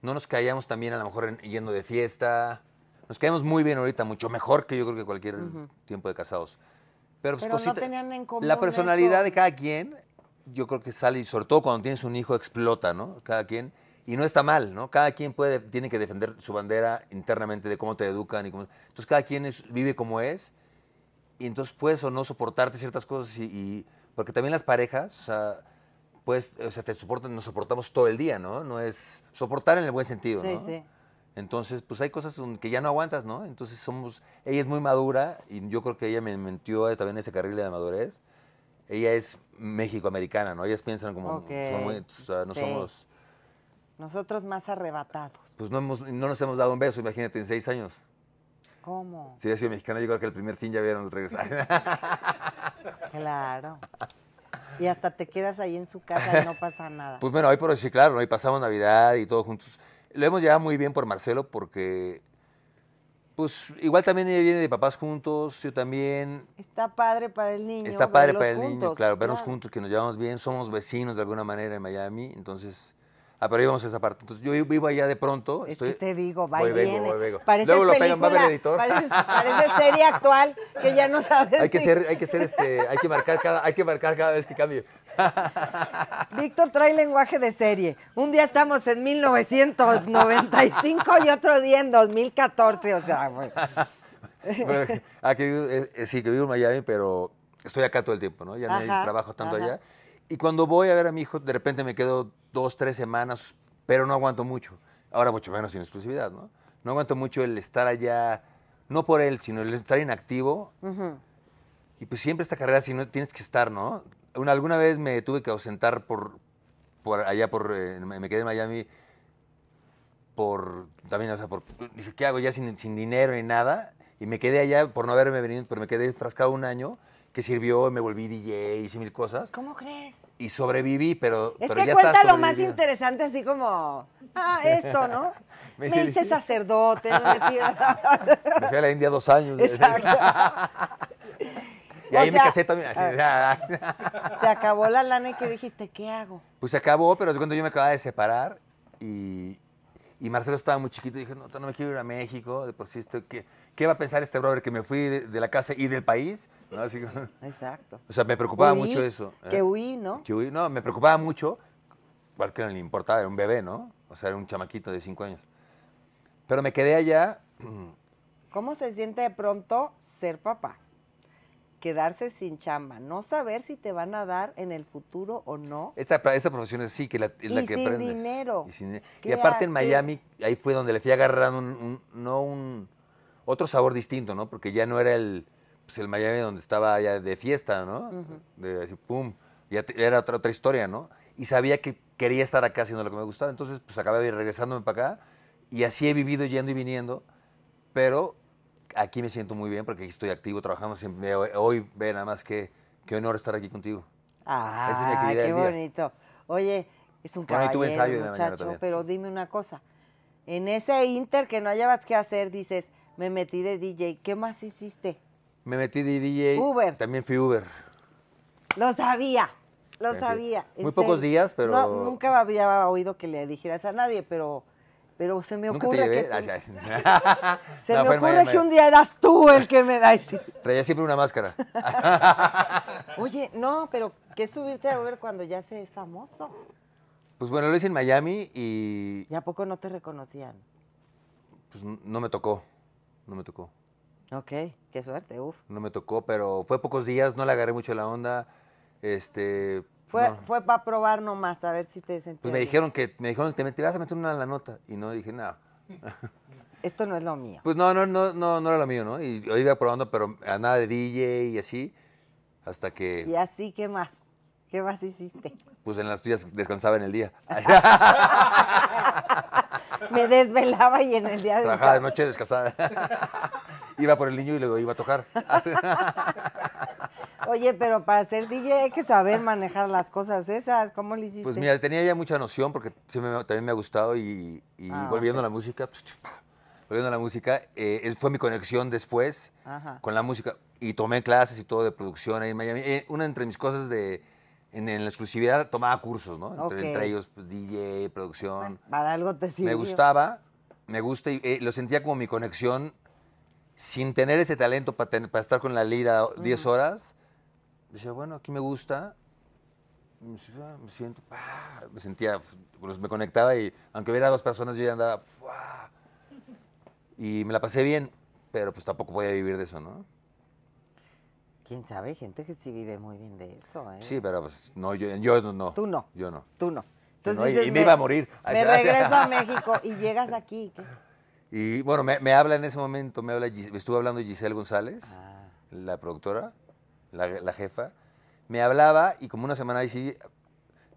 no nos caíamos también a lo mejor yendo de fiesta. Nos caíamos muy bien ahorita, mucho mejor que yo creo que cualquier tiempo de casados. Pero, pues, no tenían en común La personalidad de cada quien, yo creo que sale y sobre todo cuando tienes un hijo explota, ¿no? Cada quien y no está mal, ¿no? Cada quien puede, tiene que defender su bandera internamente de cómo te educan y cómo... Entonces cada quien vive como es y entonces puedes o no soportarte ciertas cosas y... porque también las parejas, o sea, pues, o sea, te soportan, nos soportamos todo el día, ¿no? No es soportar en el buen sentido, ¿no? Sí. Entonces, pues hay cosas que ya no aguantas, ¿no? Entonces somos, ella es muy madura y yo creo que ella me mentió también ese carril de madurez. Ella es México-americana, ¿no? Ellas piensan como, o sea, no somos nosotros más arrebatados. Pues no, hemos, no nos hemos dado un beso, imagínate, en seis años. ¿Cómo? Si hubiera sido mexicana, yo creo que el primer fin ya vieron regresado. claro. Y hasta te quedas ahí en su casa y no pasa nada. Pues bueno, ahí por hoy sí, claro, ahí pasamos Navidad y todos juntos. Lo hemos llevado muy bien por Marcelo porque, pues igual también ella viene de papás juntos, yo también. Está padre para el niño. Está padre para el niño, claro, vernos juntos, que nos llevamos bien, somos vecinos de alguna manera en Miami, entonces Ah, pero íbamos a esa parte. Entonces yo vivo allá de pronto. Es que te digo, va y viene. Voy, vengo. Luego lo pegan, va a ver el editor. Parece, serie actual que ya no sabes. Hay que ser, hay que ser, este, hay que marcar cada, hay que marcar cada vez que cambie. Víctor trae lenguaje de serie. Un día estamos en 1995 y otro día en 2014, o sea, aquí, ah, eh, eh, sí, que vivo en Miami, pero estoy acá todo el tiempo, ¿no? Ya no hay trabajo tanto allá y cuando voy a ver a mi hijo, de repente me quedo dos, tres semanas, pero no aguanto mucho. Ahora mucho menos sin exclusividad, ¿no? No aguanto mucho el estar allá, no por él, sino el estar inactivo. Y pues siempre esta carrera, si no tienes que estar, ¿no? alguna vez me tuve que ausentar por, por allá, por, eh, me quedé en Miami por, también, o sea, dije, ¿qué hago ya sin, sin dinero ni nada? Y me quedé allá por no haberme venido, pero me quedé frascado un año que sirvió, me volví DJ, hice mil cosas. ¿Cómo crees? Y sobreviví, pero. Es que cuenta lo más interesante, así como. Ah, esto, ¿no? me, hice, sacerdote, me me fui a la India dos años. Exacto. Y ahí me casé también. Así, ah. Ah. se acabó la lana y que dijiste, ¿qué hago? Pues se acabó, pero cuando yo me acababa de separar y, y Marcelo estaba muy chiquito y dije, no, no me quiero ir a México, de por sí estoy, ¿qué, va a pensar este brother que me fui de, la casa y del país? Exacto. O sea, me preocupaba mucho eso. ¿eh? Que huí, ¿no? Que huí, no, me preocupaba mucho, igual que no le importaba, era un bebé, ¿no? O sea, era un chamaquito de cinco años. Pero me quedé allá. ¿Cómo se siente de pronto ser papá? quedarse sin chamba, no saber si te van a dar en el futuro o no. Esta, profesión es sí, que la, es la que sin aprendes. Y sin dinero. Y aparte en Miami, ahí fue donde le fui agarrando no un, otro sabor distinto, ¿no? Porque ya no era el, pues el Miami donde estaba ya de fiesta, ¿no? De así, pum, ya era otra, otra historia, ¿no? Y sabía que quería estar acá haciendo lo que me gustaba, entonces pues acabé regresándome para acá y así he vivido yendo y viniendo, pero aquí me siento muy bien porque aquí estoy activo, trabajando siempre. Hoy, ve nada más que qué honor estar aquí contigo. Ah, qué bonito. Oye, es un caballero, muchacho, pero dime una cosa. En ese inter que no hallabas qué hacer, dices, me metí de DJ. ¿Qué más hiciste? Me metí de DJ. Uber. También fui Uber. Lo sabía, lo sabía. Muy pocos días, pero... nunca había oído que le dijeras a nadie, pero pero se me ocurre que... Se, me ocurre que un día eras tú el que me da ese... Traía siempre una máscara. Oye, no, pero ¿qué subiste subirte a ver cuando ya se es famoso? Pues bueno, lo hice en Miami y... ¿Y a poco no te reconocían? Pues no me tocó, no me tocó. Ok, qué suerte, uff. No me tocó, pero fue pocos días, no le agarré mucho la onda. Este, fue, fue para probar nomás, a ver si te pues sentías. Pues me dijeron que me dijeron que te ibas a meter una en la nota y no dije nada. Esto no es lo mío. Pues no, no, no, no, era lo mío, ¿no? Y iba probando, pero a nada de DJ y así, hasta que. Y así, ¿qué más? ¿Qué más hiciste? Pues en las tuyas descansaba en el día. me desvelaba y en el día de Trabajaba de noche descasada. iba por el niño y luego iba a tocar. Oye, pero para ser DJ hay que saber manejar las cosas esas. ¿Cómo le hiciste? Pues mira, tenía ya mucha noción porque también me ha gustado y, ah, volviendo, a la música, pues, volviendo a la música, eh, fue mi conexión después con la música y tomé clases y todo de producción ahí en Miami. Eh, una entre mis cosas de en, la exclusividad tomaba cursos, ¿no? Entre, ellos pues, DJ, producción. Para algo te Me gustaba, me gusta y eh, lo sentía como mi conexión sin tener ese talento para, estar con la lira 10 horas. Decía, bueno, aquí me gusta. Me ah, siento, me sentía, pues, me conectaba y aunque hubiera dos personas yo ya andaba, y me la pasé bien, pero pues tampoco a vivir de eso, ¿no? quién sabe, gente que sí vive muy bien de eso. ¿eh? Sí, pero pues, no, yo, yo no. Tú no. Yo no. Tú no. y, me, iba a morir. Me regreso a México y llegas aquí. Y bueno, me, habla en ese momento, me habla, estuve hablando Giselle González, ah. la productora, la, jefa. Me hablaba y como una semana ahí sí,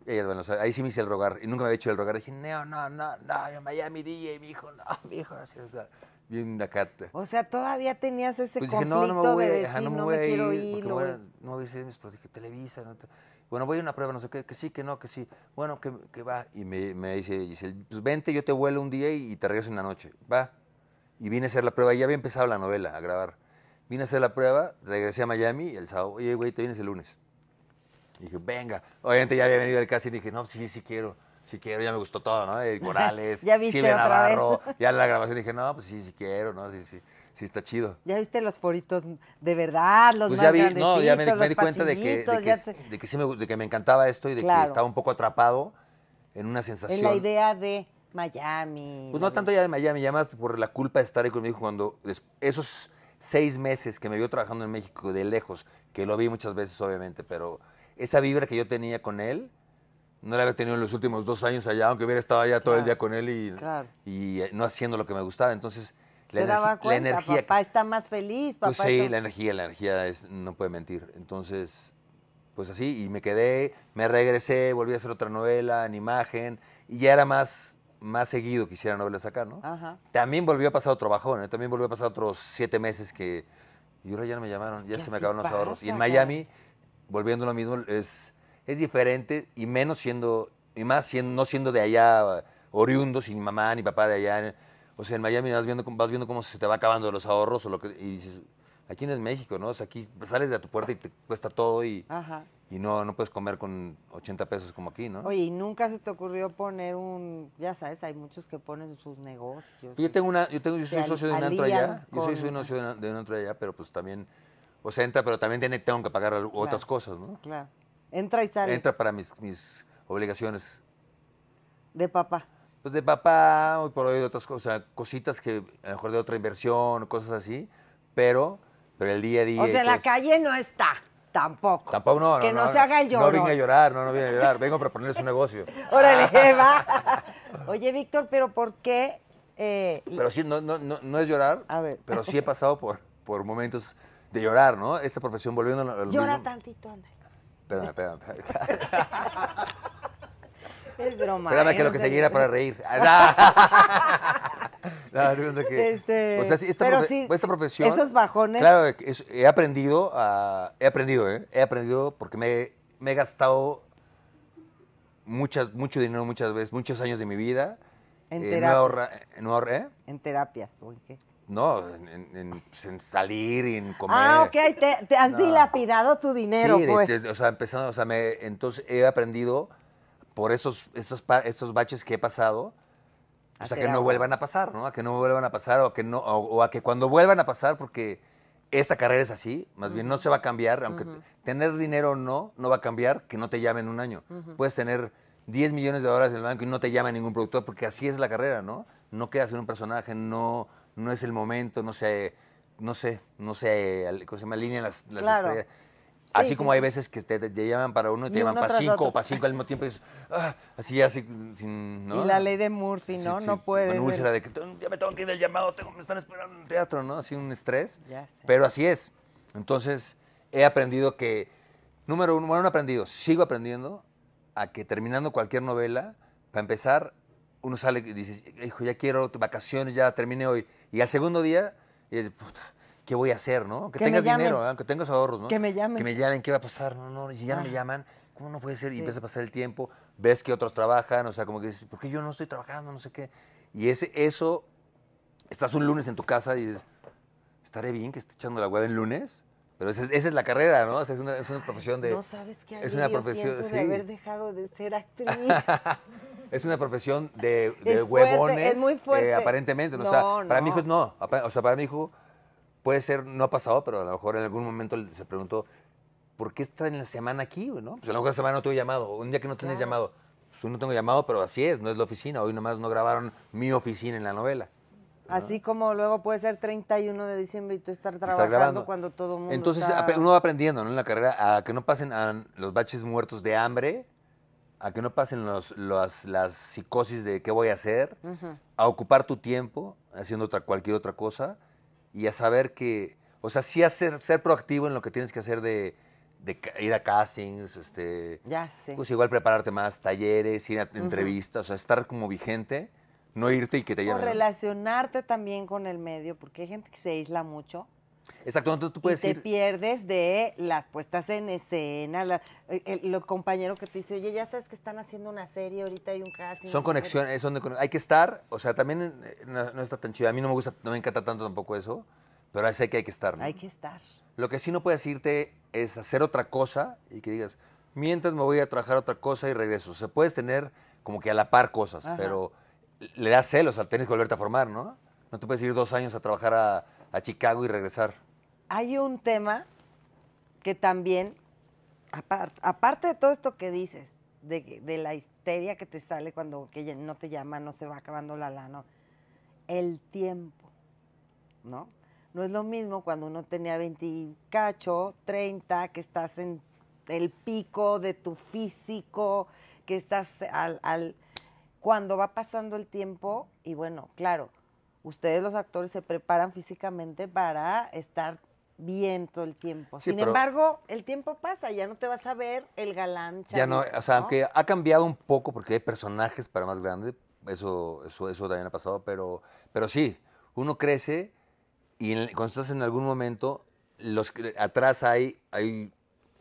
eh, bueno, ahí sí me hice el rogar y nunca me había hecho el rogar. Dije, no, no, no, no, yo mi DJ, mi hijo, no, mi hijo, así, o sea, bien O sea, todavía tenías ese pues conflicto no, no me voy, de decir, no, me quiero ir, no voy a, no voy a ir, pero dije, Televisa, bueno, voy a una prueba, no sé qué, que sí, que no, que sí, bueno, que, que va, y me, dice, dice, pues vente, yo te vuelo un día y, te regreso en la noche, va, y vine a hacer la prueba, ya había empezado la novela a grabar, vine a hacer la prueba, regresé a Miami y el sábado, oye, güey, te vienes el lunes, y dije, venga, obviamente ya había venido el casting, y dije, no, sí, sí quiero, si quiero, ya me gustó todo, ¿no? De Morales, ¿Ya viste Navarro, ya en la grabación dije, no, pues sí, sí quiero, ¿no? Sí, sí, sí está chido. ¿Ya viste los foritos de verdad, los pues más ya vi, no, ya me, di cuenta de que, sí me, encantaba esto y de que estaba un poco atrapado en una sensación. En la idea de Miami. Pues no tanto ya de Miami, ya más por la culpa de estar ahí conmigo cuando esos seis meses que me vio trabajando en México de lejos, que lo vi muchas veces obviamente, pero esa vibra que yo tenía con él no la había tenido en los últimos dos años allá, aunque hubiera estado allá todo el día con él y, eh, no haciendo lo que me gustaba. Entonces, la, daba cuenta, energía. Papá está más feliz, pues papá. Pues sí, la energía, la energía es, no puede mentir. Entonces, pues así, y me quedé, me regresé, volví a hacer otra novela en imagen, y ya era más, más seguido que hiciera novelas acá, ¿no? También volvió a pasar otro bajón, ¿eh? también volvió a pasar otros siete meses que. Y ahora ya no me llamaron, ya se me acabaron los ahorros. Y en Miami, volviendo lo mismo, es es diferente y menos siendo, y más siendo, no siendo de allá eh, oriundo, sin mamá ni papá de allá. O sea, en Miami vas viendo, vas viendo cómo se te va acabando los ahorros o lo que, y dices, aquí en es México, ¿no? O sea, aquí sales de tu puerta y te cuesta todo y, y no, no puedes comer con 80 pesos como aquí, ¿no? Oye, ¿y nunca se te ocurrió poner un, ya sabes, hay muchos que ponen sus negocios? Yo tengo una, yo tengo, soy socio de un antro allá, yo soy, socio de un allá, pero pues también, o sea, entra, pero también tiene, tengo que pagar otras cosas, ¿no? Claro. Entra y sale. Entra para mis, obligaciones. De papá. Pues de papá, hoy por hoy de otras cosas, cositas que a lo mejor de otra inversión, cosas así, pero, el día a día. O sea, la calle no está. Tampoco. Tampoco no. Que no, se haga el lloro. No venga a llorar, no, no venga a llorar. Vengo a proponerles un negocio. Órale, ah. va. Oye, Víctor, pero ¿por qué? Eh, pero sí, no, no, no, es llorar. Pero sí he pasado por, por momentos de llorar, ¿no? Esta profesión volviendo a lo Llora tantito, Ana. Espérame, espérame, espérame. Es broma. Espérame ¿eh? que lo que seguía para reír. Ah, no, no, que, este, o sea, esta, pues, profesión. Esos bajones. Claro, he aprendido, he aprendido, ¿eh? He aprendido porque me, he gastado muchas, mucho dinero muchas veces, muchos años de mi vida. En terapias. No ¿eh? En terapias, ¿o en qué? No, pues, en, salir y en comer. Ah, ok, te, has dilapidado tu dinero, sí, pues. o sea, empezando, o sea, entonces he aprendido por estos, estos baches que he pasado, o pues, sea, que no vuelvan a pasar, ¿no? A que no vuelvan a pasar o a que, no, o, a que cuando vuelvan a pasar, porque esta carrera es así, más bien no se va a cambiar, aunque tener dinero o no, no va a cambiar que no te llamen un año. Puedes tener 10 millones de dólares en el banco y no te llame ningún productor, porque así es la carrera, ¿no? No quedas en un personaje, no no es el momento, no sé, no sé, no sé, ¿cómo se me alinean las, estrellas. así como hay veces que te, llaman para uno y te llaman para cinco o para cinco al mismo tiempo y dices, ah", así ya sin, ¿no? Y la ley de Murphy, ¿no? no puede. de que ya me tengo que ir del llamado, me están esperando en teatro, ¿no? Así un estrés. Pero así es. Entonces, he aprendido que, número uno, bueno, no aprendido, sigo aprendiendo a que terminando cualquier novela, para empezar, uno sale y dice, hijo, ya quiero vacaciones, ya terminé hoy y al segundo día, es, puta, ¿qué voy a hacer, no? Que, tengas dinero, ¿eh? que tengas ahorros, ¿no? Que me llamen. Que me llamen, ¿qué va a pasar? No, no, si ya no me ah. llaman, ¿cómo no puede ser? Y empieza a pasar el tiempo, ves que otros trabajan, o sea, como que dices, ¿por qué yo no estoy trabajando? No sé qué. Y ese, eso, estás un lunes en tu casa y dices, ¿estaré bien que esté echando la hueá el lunes? Pero esa, es la carrera, ¿no? es, una, es, una, profesión de... No sabes qué es una profesión, de haber dejado de ser actriz. es una profesión de, huevones. Eh, aparentemente. para mi hijo no. O sea, para mi hijo puede ser, no ha pasado, pero a lo mejor en algún momento se preguntó, ¿por qué está en la semana aquí? Pues a lo mejor la semana no tuve llamado, un día que no tienes llamado. Pues no tengo llamado, pero así es, no es la oficina. Hoy nomás no grabaron mi oficina en la novela. Así como luego puede ser 31 de diciembre y tú estar trabajando cuando todo mundo Entonces uno va aprendiendo en la carrera a que no pasen a los baches muertos de hambre, a que no pasen las psicosis de qué voy a hacer, a ocupar tu tiempo haciendo otra, cualquier otra cosa y a saber que, o sea, sí hacer, ser proactivo en lo que tienes que hacer de, ir a castings, este, ya pues igual prepararte más, talleres, ir a entrevistas, o sea, estar como vigente, no irte y que te lleven. O relacionarte también con el medio, porque hay gente que se aísla mucho Exacto, entonces tú puedes y te pierdes de las puestas en escena, eh, eh, los el, compañero que te dice, oye, ya sabes que están haciendo una serie ahorita hay un casting. Son conexiones, son hay que estar, o sea, también eh, no, está tan chido, a mí no me gusta, no me encanta tanto tampoco eso, pero sé que hay que estar, ¿no? Hay que estar. Lo que sí no puedes irte es hacer otra cosa y que digas, mientras me voy a trabajar otra cosa y regreso. O sea, puedes tener como que a la par cosas, pero le das celos al tenis que volverte a formar, ¿no? No te puedes ir dos años a trabajar a a Chicago y regresar. Hay un tema que también, aparte de todo esto que dices, de, la histeria que te sale cuando que no te llama, no se va acabando la lana, el tiempo, ¿no? No es lo mismo cuando uno tenía 20 cacho, 30, que estás en el pico de tu físico, que estás al... Cuando va pasando el tiempo, y bueno, claro, ustedes los actores se preparan físicamente para estar bien todo el tiempo. Sin embargo, el tiempo pasa, ya no te vas a ver el galán. ya no, o sea, aunque ha cambiado un poco porque hay personajes para más grandes, eso, eso, eso también ha pasado, pero, pero sí, uno crece y cuando estás en algún momento, los, atrás hay, hay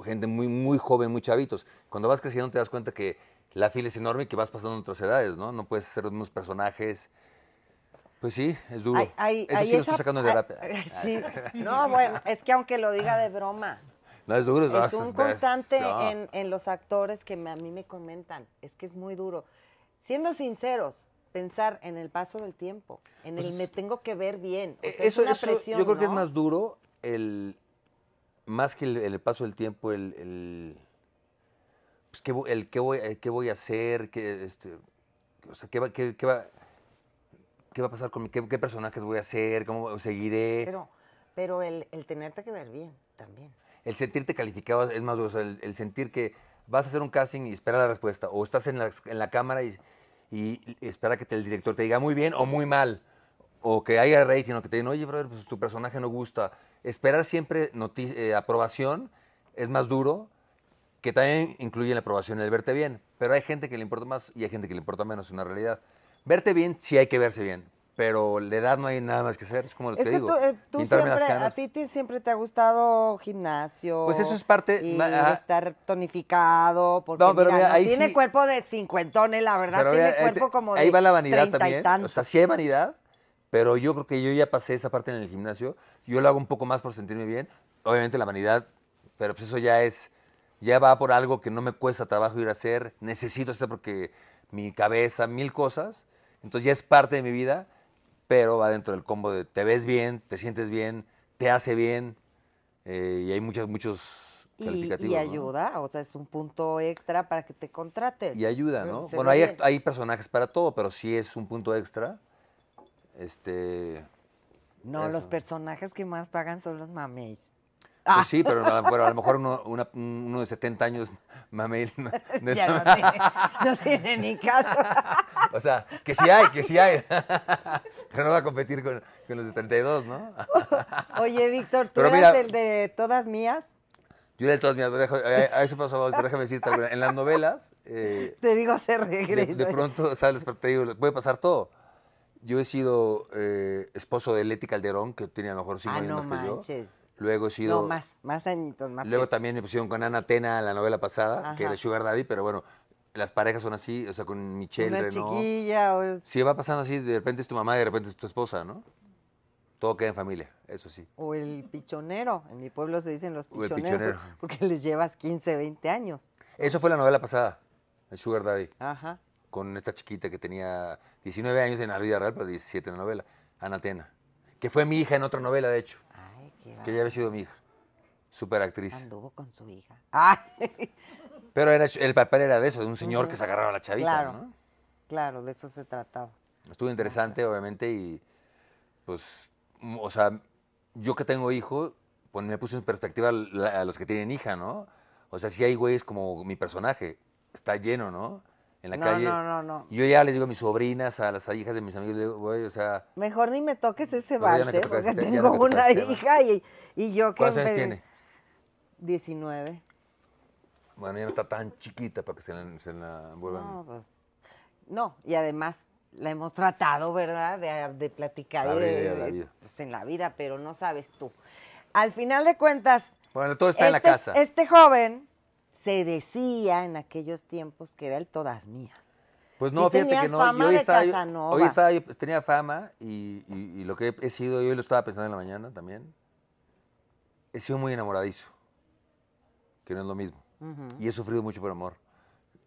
gente muy, muy joven, muy chavitos. Cuando vas creciendo te das cuenta que la fila es enorme y que vas pasando en otras edades, ¿no? No puedes ser unos mismos personajes. Pues sí, es duro. Eso sí lo estoy sacando de terapia. No, bueno, es que aunque lo diga de broma. No, es duro. es un constante en, los actores que a mí me comentan. Es que es muy duro. Siendo sinceros, pensar en el paso del tiempo, en pues el me tengo que ver bien. E, eso, es una presión, yo creo que es más duro el más que el, paso del tiempo, el, pues, qué, el qué, voy, a hacer, este, o sea, qué va, qué, qué va ¿Qué va a pasar con ¿Qué, qué personajes voy a hacer? ¿Cómo seguiré? Pero, pero el, el tenerte que ver bien también. El sentirte calificado es más, duro. el, sentir que vas a hacer un casting y espera la respuesta. O estás en la, en la cámara y, y espera que el director te diga muy bien o muy mal. O que haya rating o que te digan, oye, brother, pues tu personaje no gusta. Esperar siempre eh, aprobación es más duro, que también incluye la aprobación el verte bien. Pero hay gente que le importa más y hay gente que le importa menos, es una realidad. Verte bien, sí hay que verse bien, pero la edad no hay nada más que hacer, es como lo que te digo. Tú, eh, siempre, a ti siempre te ha gustado gimnasio. Pues eso es parte. estar tonificado, porque no, mira, tiene cuerpo de cincuentones, eh, la verdad, tiene cuerpo como de Ahí va la vanidad también, o sea, sí hay vanidad, pero yo creo que yo ya pasé esa parte en el gimnasio, yo lo hago un poco más por sentirme bien, obviamente la vanidad, pero pues eso ya es, ya va por algo que no me cuesta trabajo ir a hacer, necesito hacer porque mi cabeza, mil cosas, entonces ya es parte de mi vida, pero va dentro del combo de te ves bien, te sientes bien, te hace bien. Eh, y hay muchos, muchos calificativos. Y, ayuda, o sea, es un punto extra para que te contraten. Y ayuda, ¿no? bueno, hay, personajes para todo, pero sí es un punto extra. Este. No, los personajes que más pagan son los mameis. Pues ah. sí, pero a, lo mejor uno, de 70 años, mamey. ya no tiene, ni caso. O sea, que sí hay, que sí hay. Pero no va a competir con, los de 32, ¿no? Oye, Víctor, ¿tú eres eras el de todas mías? Yo era el de todas mías. Eh, a, eso pasó, déjame decirte algo. En las novelas... Eh, te digo, se regreso. De, de pronto, ¿sabes? Te digo, puede pasar todo. Yo he sido eh, esposo de Leti Calderón, que tenía a lo mejor cinco ah, años no más que yo. Luego he sido. No, más, más añitos, más. Luego también me pusieron con Ana Atena en la novela pasada, que era Sugar Daddy, pero bueno, las parejas son así, o sea, con Michelle, Una chiquilla o... si va pasando así, de repente es tu mamá y de repente es tu esposa, ¿no? Todo queda en familia, eso sí. O el pichonero, en mi pueblo se dicen los pichoneros, pichonero. porque les llevas 15, 20 años. Eso fue la novela pasada, el Sugar Daddy. Ajá. Con esta chiquita que tenía 19 años en la vida real, pero 17 en la novela, Anatena. Que fue mi hija en otra novela, de hecho. Ay, qué Que ya había sido mi hija. Super actriz. Anduvo con su hija. Ay. Pero era, el papel era de eso, de un señor que se agarraba a la chavita, claro, Claro, de eso se trataba. Estuvo interesante, obviamente, y pues, mm, o sea, yo que tengo hijos, pues me puse en perspectiva a los que tienen hija, ¿no? O sea, si hay güeyes como mi personaje, está lleno, ¿no? En la calle. No, no, no. yo ya les digo a mis sobrinas, a las hijas de mis amigos, güey, o sea. Mejor ni me toques pues, ese vals, porque tengo una hija y, yo que. ¿Cuántos años tiene? 19. Mañana está tan chiquita para que se la, vuelvan. No, pues, no, y además la hemos tratado, ¿verdad? De, platicar. Pues en la vida, pero no sabes tú. Al final de cuentas. Bueno, todo está en la este, casa. Este joven se decía en aquellos tiempos que era el todas mías. Pues no, fíjate que no. Fama yo hoy, estaba, hoy estaba, pues, tenía fama y, lo que he sido, yo lo estaba pensando en la mañana también. He sido muy enamoradizo, que no es lo mismo y he sufrido mucho por amor.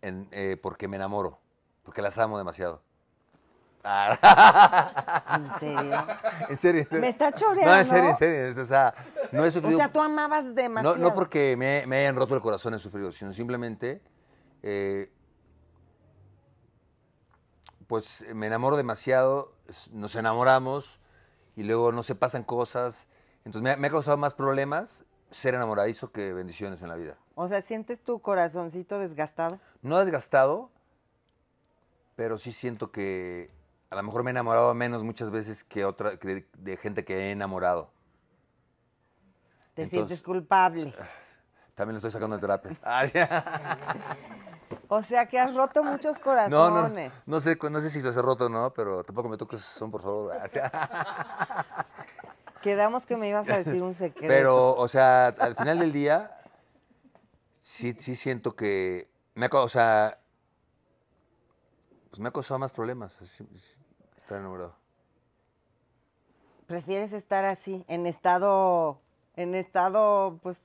Eh, porque me enamoro, porque las amo demasiado. ¿En serio? ¿En serio? Me está choreando. No, en serio, en serio. O sea, tú amabas demasiado. No, porque me, me, hayan roto el corazón he sufrido, sino simplemente. Eh, pues me enamoro demasiado, nos enamoramos y luego no se pasan cosas. Entonces me, me ha causado más problemas ser enamoradizo, que bendiciones en la vida. O sea, ¿sientes tu corazoncito desgastado? No desgastado, pero sí siento que a lo mejor me he enamorado menos muchas veces que otra de, gente que he enamorado. Te sientes culpable. Ah, también lo estoy sacando de terapia. o sea que has roto muchos corazones. No, sé, no sé si los he roto o no, pero tampoco me toques son, por favor. Quedamos que me ibas a decir un secreto. Pero, o sea, al final del día, sí, sí siento que. Me ha, o sea, pues me ha causado más problemas estar enamorado. ¿Prefieres estar así, en estado. en estado, pues.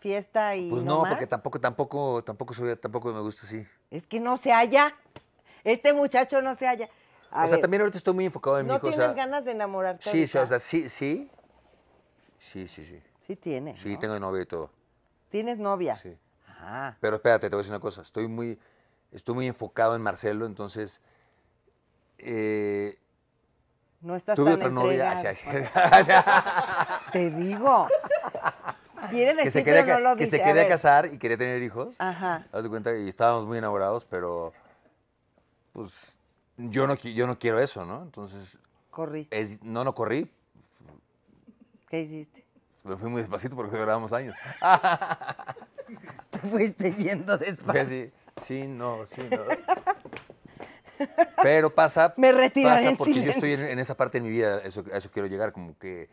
Fiesta y. Pues no, porque tampoco, tampoco, tampoco, tampoco me gusta así. Es que no se haya, Este muchacho no se haya. o sea, también ahorita estoy muy enfocado en mi hijo. ¿No tienes ganas de enamorarte? Sí, o sí, sí, Sí, sí, sí. Sí tiene. Sí, tengo novia y todo. ¿Tienes novia? Sí. Ajá. Pero espérate, te voy a decir una cosa. Estoy muy, estoy muy enfocado en Marcelo, entonces. Eh, no estás Tuve otra novia. te digo. Quiere decir que se quería, Que se quería casar y quería tener hijos. Ajá. cuenta y estábamos muy enamorados, pero pues yo no, yo no quiero eso, ¿no? Entonces. Corriste. no, no corrí, ¿Qué hiciste? Me fui muy despacito porque grabamos años. Te fuiste yendo despacio. Sí, no, sí, no. Pero pasa, Me pasa porque yo estoy en, esa parte de mi vida, eso, a eso quiero llegar, como que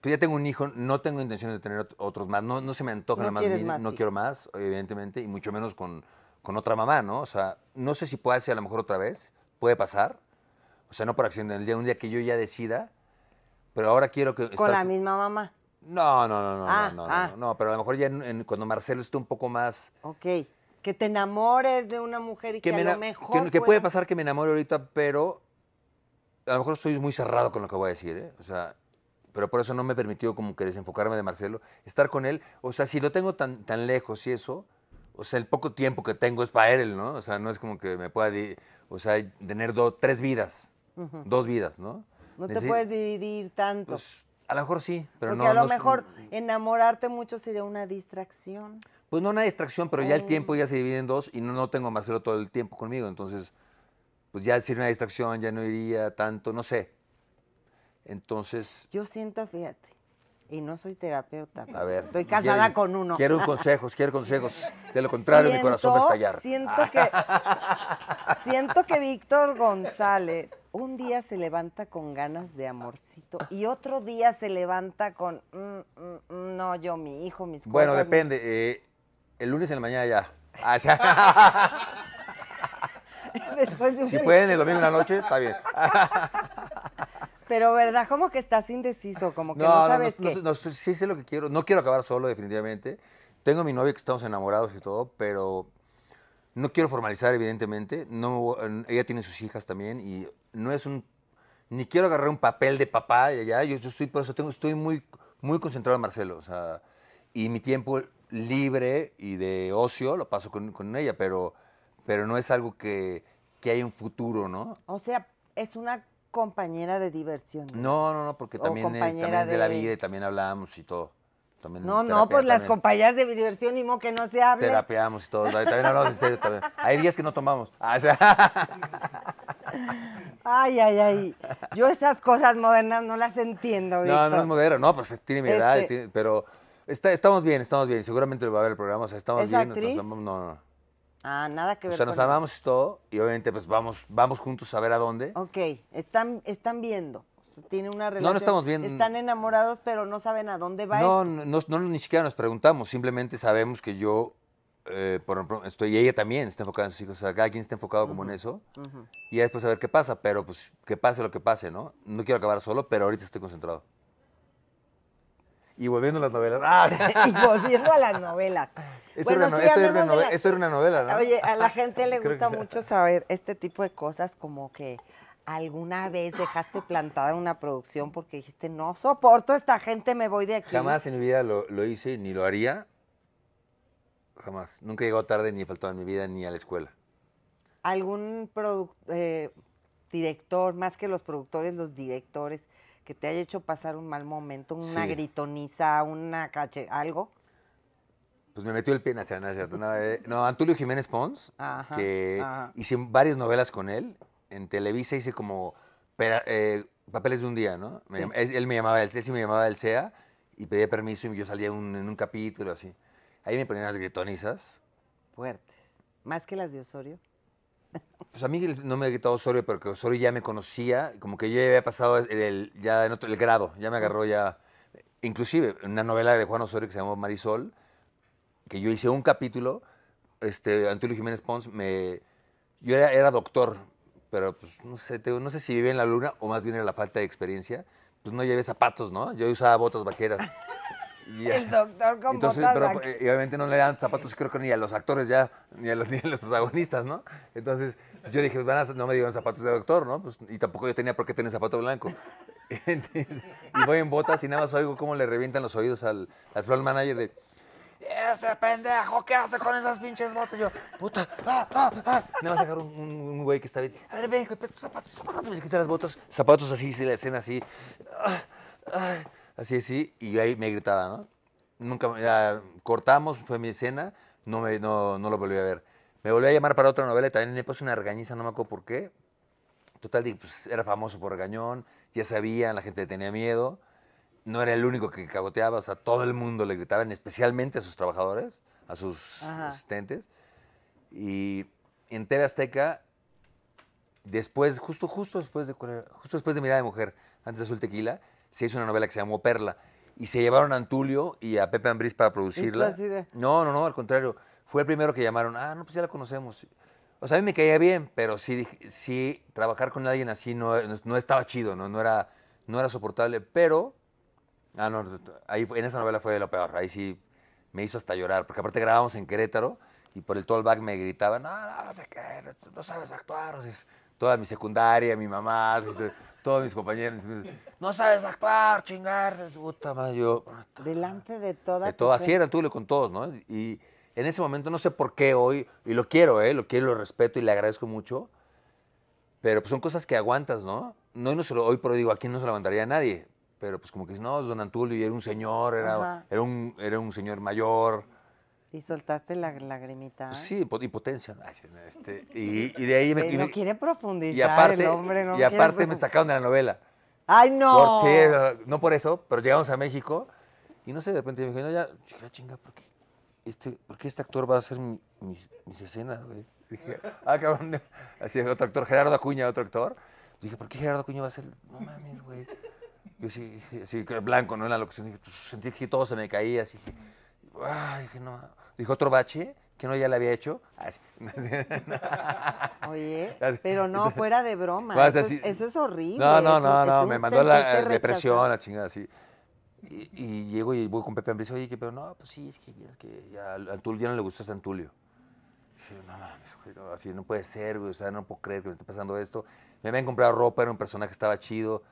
pues ya tengo un hijo, no tengo intención de tener otros más, no, no se me antoja más, no quiero más, evidentemente, y mucho menos con, otra mamá, ¿no? O sea, no sé si puede ser a lo mejor otra vez, puede pasar, o sea, no por accidente, un día que yo ya decida, pero ahora quiero que... ¿Con la misma mamá? No, no, no, no, ah, no, no, no, ah. no, pero a lo mejor ya cuando Marcelo esté un poco más... Ok, que te enamores de una mujer y que, me a lo mejor... Que, puede pasar que me enamore ahorita, pero a lo mejor estoy muy cerrado con lo que voy a decir, ¿eh? O sea, pero por eso no me permitió como que desenfocarme de Marcelo, estar con él, o sea, si lo tengo tan, tan lejos y eso, o sea, el poco tiempo que tengo es para él, ¿no? O sea, no es como que me pueda, o sea, tener tres vidas, dos vidas, ¿no? No te puedes dividir tanto. Pues, a lo mejor sí, pero Porque no. a lo mejor enamorarte mucho sería una distracción. Pues no una distracción, pero ya el mm. tiempo ya se divide en dos y no, no tengo a Marcelo todo el tiempo conmigo. Entonces, pues ya sería una distracción, ya no iría tanto, no sé. Entonces. Yo siento, fíjate, y no soy terapeuta. A ver. Estoy casada con uno. Quiero consejos, quiero consejos. De lo contrario, mi corazón va a estallar. Siento que, siento que Víctor González un día se levanta con ganas de amorcito y otro día se levanta con, mm, mm, mm, no, yo, mi hijo, mis cosas. Bueno, depende. Eh, el lunes en la mañana ya. Ah, si pueden el domingo en la noche, está bien. Pero verdad, ¿Cómo que estás indeciso, como que no, sabes qué. sí sé lo que quiero. No quiero acabar solo, definitivamente. Tengo a mi novia que estamos enamorados y todo, pero no quiero formalizar, evidentemente. No, ella tiene sus hijas también y no es un... Ni quiero agarrar un papel de papá y allá. Yo, yo, estoy, por eso tengo, estoy muy, muy concentrado en Marcelo. O sea, y mi tiempo libre y de ocio lo paso con, ella, pero, pero no es algo que, que hay un futuro, ¿no? O sea, es una compañera de diversión. No, no, no, porque también, es, eh, también de... la vida y también hablábamos y todo. no, no, pues las compañías de diversión y mo que no se hablen. Terapeamos y todo. También hablamos de también. Hay días que no tomamos. Ah, ay, ay, ay. Yo esas cosas modernas no las entiendo. No, no es moderno. No, pues tiene mi edad, este pero estamos bien, estamos bien. Seguramente va a haber el programa. O sea, estamos bien. Actriz? no, no. Ah, nada que ver. O sea, nos amamos y todo, y obviamente pues vamos, vamos juntos a ver a dónde. Ok, están, están viendo. Tiene una relación. No, no estamos viendo. Están enamorados, pero no saben a dónde va. No, no, ni siquiera nos preguntamos. Simplemente sabemos que yo, eh, por ejemplo, estoy, y ella también está enfocada en sus hijos. O sea, cada quien está enfocado como en eso. Y después a ver qué pasa, pero pues que pase lo que pase, ¿no? No quiero acabar solo, pero ahorita estoy concentrado. Y volviendo a las novelas. ¡Ah! y volviendo a las novelas. Esto, era, una novela, ¿no? Oye, a la gente le gusta mucho saber este tipo de cosas como que alguna vez dejaste plantada una producción porque dijiste, no soporto esta gente, me voy de aquí. Jamás en mi vida lo, hice, ni lo haría. Jamás. Nunca llegó tarde, ni faltó en mi vida, ni a la escuela. ¿Algún eh, director, más que los productores, los directores, que te haya hecho pasar un mal momento, una gritoniza, una caché, algo. Pues me metió el pie en hacia, ¿no no, eh, no, Antulio Jiménez Pons, que hice varias novelas con él. En Televisa hice como eh, papeles de un día, ¿no? él, me llamaba, él, sí me llamaba del CEA y pedía permiso y yo salía en un capítulo así. Ahí me ponían las gritonizas. Fuertes. ¿Más que las de Osorio? Pues a mí no me ha gritado Osorio, pero que Osorio ya me conocía, como que yo ya había pasado el, ya en otro, el grado, ya me agarró ya. Inclusive, una novela de Juan Osorio que se llamó Marisol, que yo hice un capítulo, este, Antonio Jiménez Pons me... Yo era, doctor, pero pues, no, sé, no sé si vivía en la luna o más bien era la falta de experiencia. Pues no llevé zapatos, ¿no? Yo usaba botas vaqueras el doctor con entonces, pero, eh, obviamente no le dan zapatos, creo que ni a los actores ya, ni a los, ni a los protagonistas, ¿no? Entonces yo dije, van a, no me dieron zapatos de doctor, ¿no? Pues, y tampoco yo tenía por qué tener zapato blanco. y voy en botas y nada más oigo cómo le revientan los oídos al, al floor manager de... Ese pendejo, ¿qué hace con esas pinches botas? Yo, puta, ah, ah, ah. Nada más sacar un, güey que está bien. A ver, ven, zapatos, zapatos, me quita las botas, zapatos así, si la escena así. Ah, ah. Así es, sí, y ahí me gritaba, ¿no? Nunca, ya, cortamos, fue mi escena, no, me, no, no lo volví a ver. Me volví a llamar para otra novela también me puse una regañiza, no me acuerdo por qué. Total, pues, era famoso por regañón, ya sabían, la gente tenía miedo. No era el único que cagoteaba, o sea, todo el mundo le gritaba, especialmente a sus trabajadores, a sus asistentes. Y en TV Azteca, después, justo, justo después de, justo después de Mirada de Mujer, antes de Azul Tequila, se hizo una novela que se llamó Perla. Y se llevaron a Antulio y a Pepe Ambrís para producirla. No, no, no, al contrario. Fue el primero que llamaron. Ah, no, pues ya la conocemos. O sea, a mí me caía bien, pero sí, sí trabajar con alguien así no, no estaba chido, ¿no? No, era, no era soportable. Pero, ah, no, en esa novela fue lo peor. Ahí sí me hizo hasta llorar, porque aparte grabábamos en Querétaro y por el tallback me gritaban, no, no, no, sabes actuar. O sea, toda mi secundaria, mi mamá todos mis compañeros, no sabes actuar, chingar, puta madre. Yo, Delante de toda. De todo, así era tú con todos, ¿no? Y en ese momento, no sé por qué hoy, y lo quiero, ¿eh? Lo quiero, lo respeto y le agradezco mucho, pero pues son cosas que aguantas, ¿no? No, no se lo, hoy por hoy digo, aquí no se lo aguantaría a nadie, pero pues como que no, don Antulio y era un señor, era, era, un, era un señor mayor ¿Y soltaste la lagrimita? Pues sí, y potencia. Este, y, y, de ahí me... no quiere profundizar el hombre. No y aparte me sacaron de la novela. ¡Ay, no! no por eso, pero llegamos a México y no sé, de repente me dije, no, ya, ah, chinga, ¿por qué, este, ¿por qué este actor va a hacer mis, escenas, güey? Dije, ah, cabrón, así es, otro actor, Gerardo Acuña, otro actor. Dije, ¿por qué Gerardo Acuña va a hacer? No mames, güey. Yo sí, sí, blanco, ¿no? En la locución, dije, sentí que todo se me caía, así que dije, no. Dijo, otro bache que no ya le había hecho. Oye, pero no, fuera de broma. Pues, eso, es, horrible. No, no, no, no, me mandó la depresión, la chingada, así. Y, llego y voy con Pepe y oye, que, pero no, pues sí, es que, ya, a Antulio no le gusta a San Tulio no no, así no puede ser, güey, o sea, no puedo creer que me esté pasando esto. Me habían comprado ropa, era un personaje que estaba chido.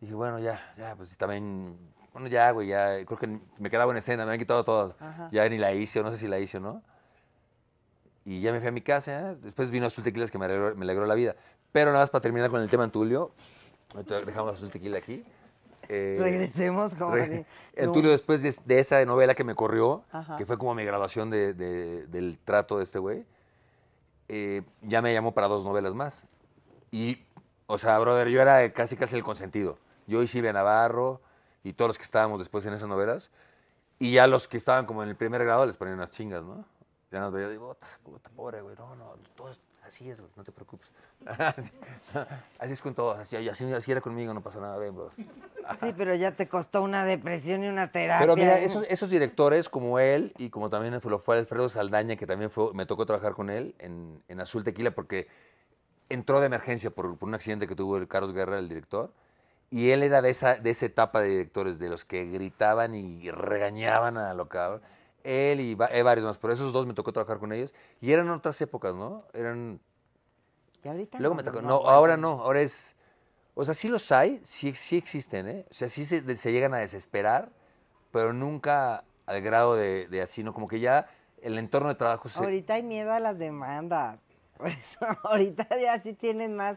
dije, bueno, ya, ya, pues también bueno, ya, güey, ya, creo que me quedaba en escena, me habían quitado todo, Ya ni la hice, o no sé si la hice o no. Y ya me fui a mi casa, después vino Azul Tequila, que me alegró, la vida. Pero nada más para terminar con el tema Antulio, dejamos Azul Tequila aquí. Eh, Regresemos como re Antulio después de, esa novela que me corrió, que fue como mi graduación del trato de este güey, eh, ya me llamó para dos novelas más. Y, o sea, brother, yo era casi casi el consentido. Yo y Silvia Navarro, y todos los que estábamos después en esas novelas. Y ya los que estaban como en el primer grado les ponían unas chingas, ¿no? Ya nos veía, digo, puta, pobre, güey, no, no, todo así es, güey, no te preocupes. así, es con todos, así, era conmigo, no pasa nada, ven, bro. sí, pero ya te costó una depresión y una terapia. Pero mira, ¿eh? esos, directores como él y como también lo fue Alfredo Saldaña, que también me tocó trabajar con él en, en Azul Tequila, porque entró de emergencia por, un accidente que tuvo el Carlos Guerra, el director y él era de esa, de esa etapa de directores, de los que gritaban y regañaban a lo cabrón. Él y eh, varios más, pero esos dos me tocó trabajar con ellos. Y eran otras épocas, ¿no? Eran... Y ahorita Luego me tocó... No, ahora no, ahora es... O sea, sí los hay, sí, sí existen, ¿eh? O sea, sí se, llegan a desesperar, pero nunca al grado de, así, ¿no? Como que ya el entorno de trabajo se... Ahorita hay miedo a las demandas. ahorita ya sí tienen más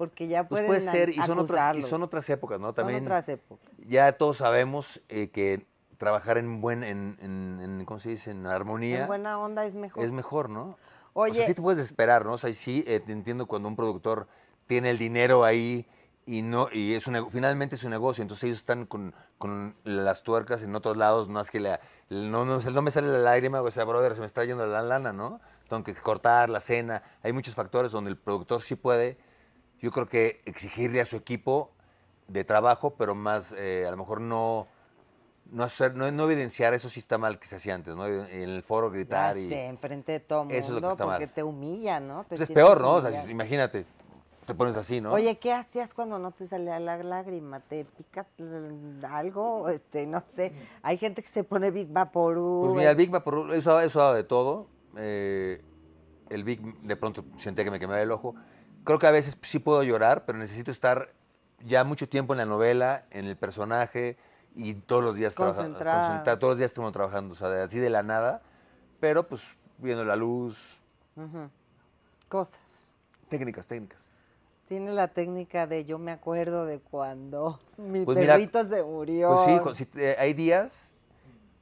porque ya pues pueden puede ser y son otras y son otras épocas no también otras épocas. ya todos sabemos eh, que trabajar en buen en, en, en, cómo se dice en armonía en buena onda es mejor es mejor no oye o sí te puedes esperar no o sea sí eh, entiendo cuando un productor tiene el dinero ahí y no y es un, finalmente es un negocio entonces ellos están con, las tuercas en otros lados no es que la no, no, no me sale la lágrima o sea brother se me está yendo la lana no tengo que cortar la cena hay muchos factores donde el productor sí puede yo creo que exigirle a su equipo de trabajo, pero más, eh, a lo mejor no, no, hacer, no, evidenciar eso sí está mal que se hacía antes, ¿no? En el foro gritar ya y. enfrente de todo eso porque te humilla, ¿no? Pues es peor, ¿no? imagínate, te pones así, ¿no? Oye, ¿qué hacías cuando no te salía la lágrima? ¿Te picas algo? Este, no sé. Hay gente que se pone Big Vaporú. Pues mira, eh. el Big Vaporú, eso, eso de todo. Eh, el Big, de pronto sentía que me quemaba el ojo creo que a veces sí puedo llorar, pero necesito estar ya mucho tiempo en la novela, en el personaje y todos los días concentrado. todos los días estamos trabajando, o sea, así de la nada, pero pues viendo la luz. Cosas. Técnicas, técnicas. Tiene la técnica de yo me acuerdo de cuando mi pues perrito se murió. Pues sí, hay días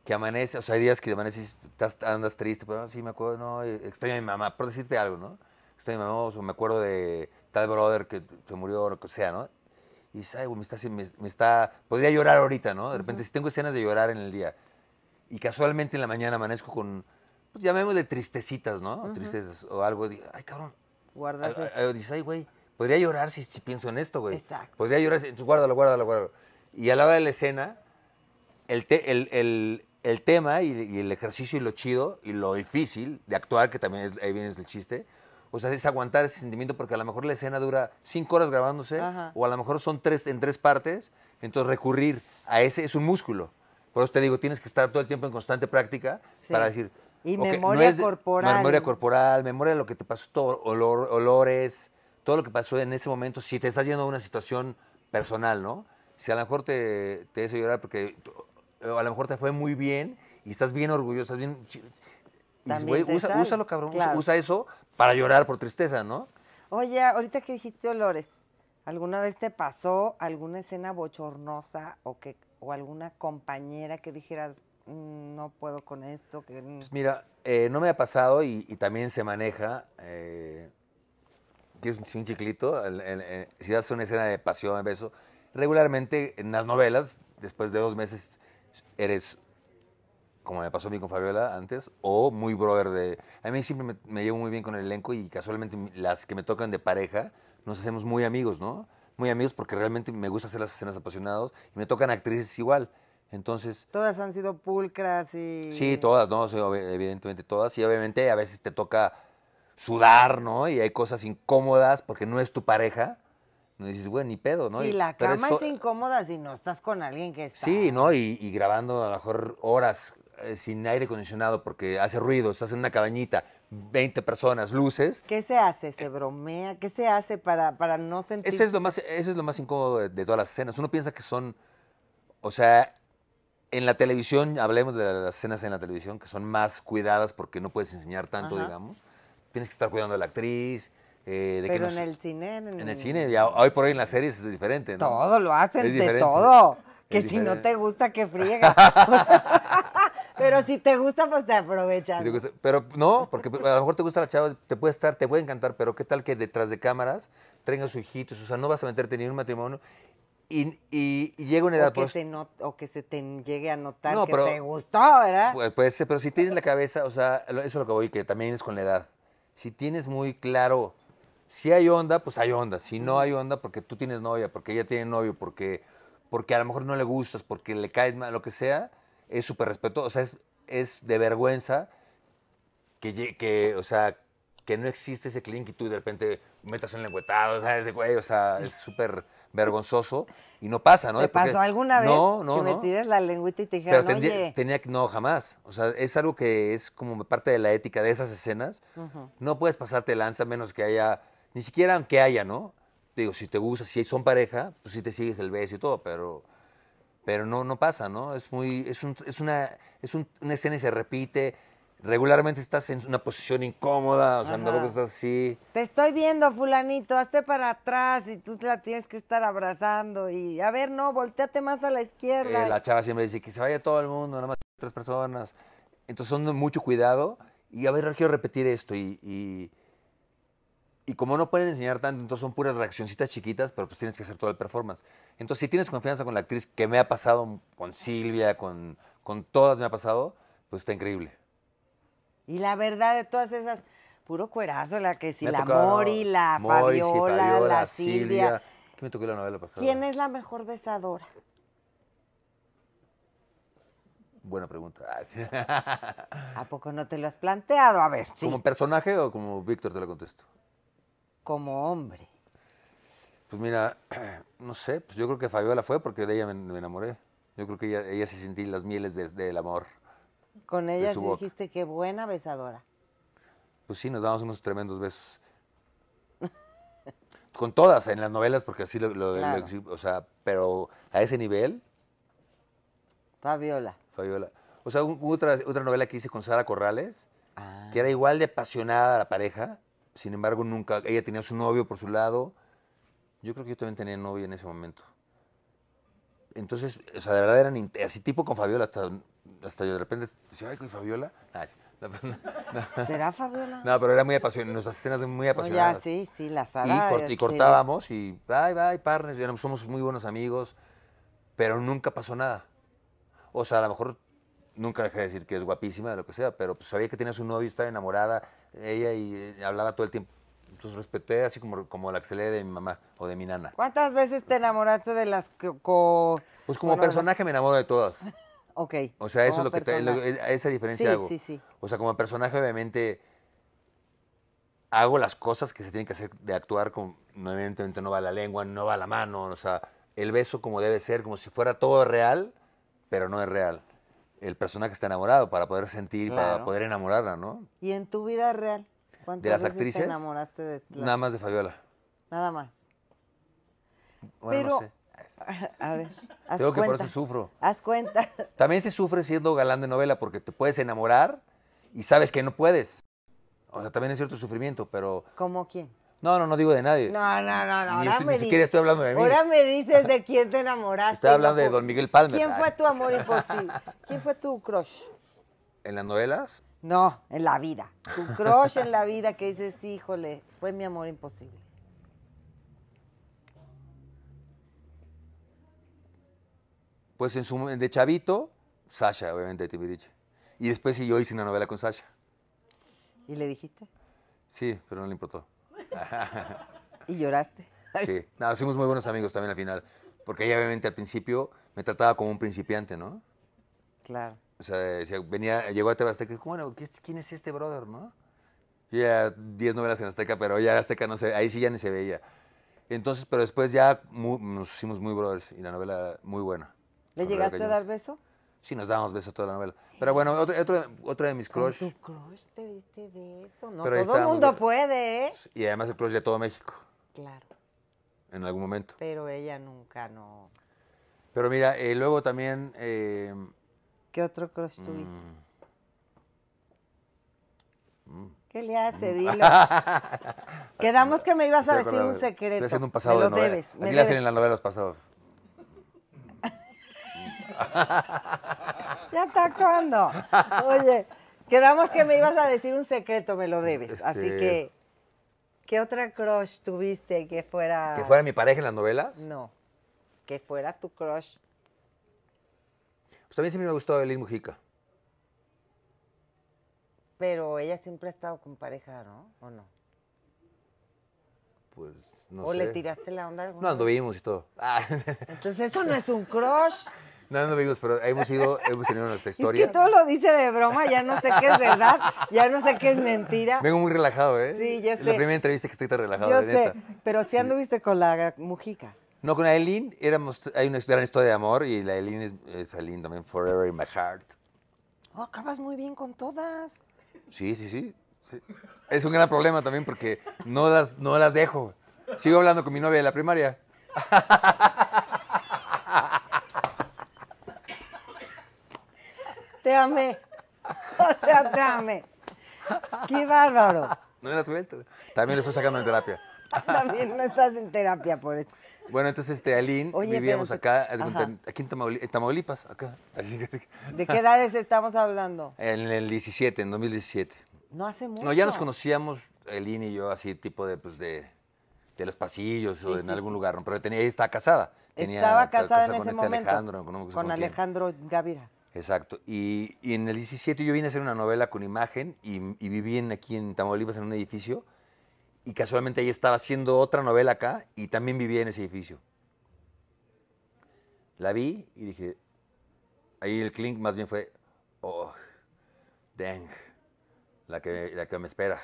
que amanece, o sea, hay días que amaneces, estás, andas triste, pero pues, ah, sí, me acuerdo, no, eh, extraño a mi mamá, por decirte algo, ¿no? estoy me acuerdo de tal brother que se murió, o lo que sea, ¿no? Y dices, ay, güey, me está, me, está, podría llorar ahorita, ¿no? De repente, si tengo escenas de llorar en el día y casualmente en la mañana amanezco con, pues llamémosle tristecitas, ¿no? Tristezas o algo, ay, cabrón. Guardas eso. dices, ay, güey, podría llorar si, si, pienso en esto, güey. Exacto. Podría llorar, si, guárdalo, guárdalo, guárdalo. Y a la hora de la escena, el, el, el, tema y, el ejercicio y lo chido y lo difícil de actuar, que también ahí viene el chiste, o sea, es aguantar ese sentimiento porque a lo mejor la escena dura cinco horas grabándose o a lo mejor son tres en tres partes. Entonces recurrir a ese es un músculo. Por eso te digo, tienes que estar todo el tiempo en constante práctica para decir... Y memoria corporal. Memoria corporal, memoria de lo que te pasó, olor, olores, todo lo que pasó en ese momento. Si te estás yendo a una situación personal, ¿no? Si a lo mejor te, te llorar porque a lo mejor te fue muy bien y estás bien orgulloso, estás bien... usa, úsalo, cabrón. usa eso para llorar por tristeza, ¿no? Oye, ahorita que dijiste olores, ¿alguna vez te pasó alguna escena bochornosa o que o alguna compañera que dijeras mm, no puedo con esto? Que... Pues mira, eh, no me ha pasado y, también se maneja. Eh, un chiclito, eh, si das una escena de pasión, de beso, regularmente en las novelas, después de dos meses, eres como me pasó a mí con Fabiola antes, o muy brother de... A mí siempre me, llevo muy bien con el elenco y casualmente las que me tocan de pareja nos hacemos muy amigos, ¿no? Muy amigos porque realmente me gusta hacer las escenas apasionadas y me tocan actrices igual. Entonces... Todas han sido pulcras y... Sí, todas, ¿no? evidentemente todas. Y obviamente a veces te toca sudar, ¿no? Y hay cosas incómodas porque no es tu pareja. No dices, bueno ni pedo, ¿no? Sí, la cama es incómoda si no estás con alguien que está. Sí, ¿no? y grabando a lo mejor horas eh, sin aire acondicionado porque hace ruido, estás en una cabañita, 20 personas, luces. ¿Qué se hace? ¿Se bromea? ¿Qué se hace para, para no sentir? Ese es lo más, ese es lo más incómodo de, todas las escenas. Uno piensa que son, o sea, en la televisión, hablemos de las escenas en la televisión, que son más cuidadas porque no puedes enseñar tanto, digamos. Tienes que estar cuidando a la actriz. Eh, Pero en el cine. En, el cine, ya, hoy por hoy en las series es diferente. Todo lo hacen, de todo. que si no te gusta, que friega. Pero si te gusta, pues te aprovechas. pero no, porque a lo mejor te gusta la chava, te puede estar, te puede encantar, pero qué tal que detrás de cámaras traiga su hijito, o sea, no vas a meterte en un matrimonio. Y, llega una edad... O que, se o que se te llegue a notar que te gustó, ¿verdad? Pues, pues, pero si tienes la cabeza, o sea, eso es lo que voy, que también es con la edad. Si tienes muy claro, si hay onda, pues hay onda. Si no hay onda, porque tú tienes novia, porque ella tiene novio, porque, porque a lo mejor no le gustas, porque le caes mal, lo que sea, es súper respetuoso, o sea, es, de vergüenza que, que, o sea, que no existe ese clink y tú de repente metas un lengüetado, o sea, es súper vergonzoso y no pasa, ¿no? ¿Te pasó alguna vez no, no, que me tiras la lengüita y te dijeron, Oye. tenía que, no, jamás. O sea, es algo que es como parte de la ética de esas escenas. No puedes pasarte lanza menos que haya, ni siquiera aunque haya, ¿no? Digo, si te gusta, si son pareja, pues sí te sigues el beso y todo, pero pero no, no pasa, ¿no? Es, muy, es, un, una, es una escena y se repite. Regularmente estás en una posición incómoda, o sea, no lo estás así. Te estoy viendo, fulanito, hazte para atrás y tú la tienes que estar abrazando. Y a ver, no, volteate más a la izquierda. Eh, la chava siempre dice que se vaya todo el mundo, nada más tres personas. Entonces son mucho cuidado. Y a ver, quiero repetir esto. y y como no pueden enseñar tanto, entonces son puras reaccioncitas chiquitas, pero pues tienes que hacer todo el performance. Entonces, si tienes confianza con la actriz, que me ha pasado con Silvia, con, con todas me ha pasado, pues está increíble. Y la verdad de todas esas, puro cuerazo, la que si la Mori, la Fabiola, la Silvia. me tocó la novela pasada? ¿Quién es la mejor besadora? Buena pregunta. ¿A poco no te lo has planteado? A ver, sí. ¿Como personaje o como Víctor te lo contesto? como hombre? Pues mira, no sé, pues yo creo que Fabiola fue porque de ella me, enamoré. Yo creo que ella, se sentí las mieles del amor. Con ella dijiste que buena besadora. Pues sí, nos damos unos tremendos besos. Con todas, en las novelas, porque así lo, O sea, pero a ese nivel. Fabiola. Fabiola. O sea, hubo otra, novela que hice con Sara Corrales, que ah. era igual de apasionada la pareja, sin embargo, nunca. Ella tenía su novio por su lado. Yo creo que yo también tenía novio en ese momento. Entonces, o sea, de verdad eran así tipo con Fabiola, hasta, hasta yo de repente decía, ay, con Fabiola. ¿Será Fabiola? No, pero era muy apasionada, nuestras escenas muy oh, apasionadas. ya, sí, sí, las y, y, cortábamos y bye, bye, partners, somos muy buenos amigos, pero nunca pasó nada. O sea, a lo mejor nunca dejé de decir que es guapísima, lo que sea, pero pues, sabía que tenía su novio, estaba enamorada, ella y eh, hablaba todo el tiempo. Entonces respeté así como, la lee de mi mamá o de mi nana. ¿Cuántas veces te enamoraste de las co... Pues como personaje me enamoro de todas. ok. O sea, eso es lo que e, esa diferencia hago. Sí, sí. O sea, como personaje obviamente hago las cosas que se tienen que hacer de actuar, con, evidentemente no va la lengua, no va la mano, o sea, el beso como debe ser, como si fuera todo real, pero no es real el personaje está enamorado para poder sentir, para poder enamorarla, ¿no? ¿Y en tu vida real? ¿Cuántas las actrices? te enamoraste de las... Nada más de Fabiola. Nada más. Pero... A ver, haz Tengo que por eso sufro. Haz cuenta. También se sufre siendo galán de novela porque te puedes enamorar y sabes que no puedes. O sea, también es cierto sufrimiento, pero... ¿Cómo quién? No, no, no digo de nadie. No, no, no. no. Ni, ahora me siquiera estoy hablando de mí. Ahora me dices de quién te enamoraste. Estoy hablando de Don Miguel Palmer. ¿Quién fue tu amor imposible? ¿Quién fue tu crush? ¿En las novelas? No, en la vida. Tu crush en la vida que dices, híjole, fue mi amor imposible. Pues en su, de chavito, Sasha, obviamente, de dicho. Y después sí, yo hice una novela con Sasha. ¿Y le dijiste? Sí, pero no le importó y lloraste. sí, no, fuimos muy buenos amigos también al final, porque ella obviamente al principio me trataba como un principiante, ¿no? Claro. O sea, venía, llegó a Tebasteca, bueno, ¿quién es este brother, no? ya 10 novelas en Azteca, pero ya Azteca no sé ahí sí ya ni se veía. Entonces, pero después ya nos hicimos muy brothers y la novela muy buena. ¿Le llegaste a dar beso? si nos dábamos besos toda la novela. Pero bueno, otro, otro, de mis crushes crush te diste No, todo el mundo puede, ¿eh? Y además el crush de todo México. Claro. En algún momento. Pero ella nunca, no. Pero mira, eh, luego también... Eh, ¿Qué otro crush tuviste? Mm. Mm. ¿Qué le hace? Mm. Dilo. Quedamos que me ibas a decir un secreto. Estoy haciendo un pasado de novela. Debes, Así le hacen en las novelas los pasados. ya está actuando. Oye, quedamos que me ibas a decir un secreto, me lo debes. Este, Así que, ¿qué otra crush tuviste que fuera... ¿Que fuera mi pareja en las novelas? No, que fuera tu crush. Pues también siempre me ha gustado Evelyn Mujica. Pero ella siempre ha estado con pareja, ¿no? ¿O no? Pues no sé ¿O le tiraste la onda alguna No, anduvimos y todo. Ah. Entonces eso no es un crush. No, no, amigos, pero hemos ido, hemos tenido nuestra historia. Es que todo lo dice de broma, ya no sé qué es verdad, ya no sé qué es mentira. Vengo muy relajado, ¿eh? Sí, ya sé. Es la primera entrevista que estoy tan relajado. Yo sé, pero si sí anduviste con la Mujica. No, con Aileen éramos, hay una gran historia de amor y la Aileen es, es Aileen también, Forever in My Heart. Oh, acabas muy bien con todas. Sí, sí, sí, sí. Es un gran problema también porque no las, no las dejo. Sigo hablando con mi novia de la primaria. te O sea, te Qué bárbaro. No me la suelto. También lo estoy sacando en terapia. También no estás en terapia por eso. Bueno, entonces, este, Aline, vivíamos acá, aquí en Tamaulipas, acá. ¿De qué edades estamos hablando? En el 17, en 2017. No hace mucho. No, ya nos conocíamos, Aline y yo, así tipo de, pues, de, de los pasillos o en algún lugar, ¿no? pero tenía, ella estaba casada. Tenía, estaba casada en ese este momento. con, con Alejandro Gavira. Exacto. Y, en el 17 yo vine a hacer una novela con imagen y, viví en, aquí en Tamaulipas en un edificio y casualmente ahí estaba haciendo otra novela acá y también vivía en ese edificio. La vi y dije, ahí el clink más bien fue, oh, dang, la que, la que me espera,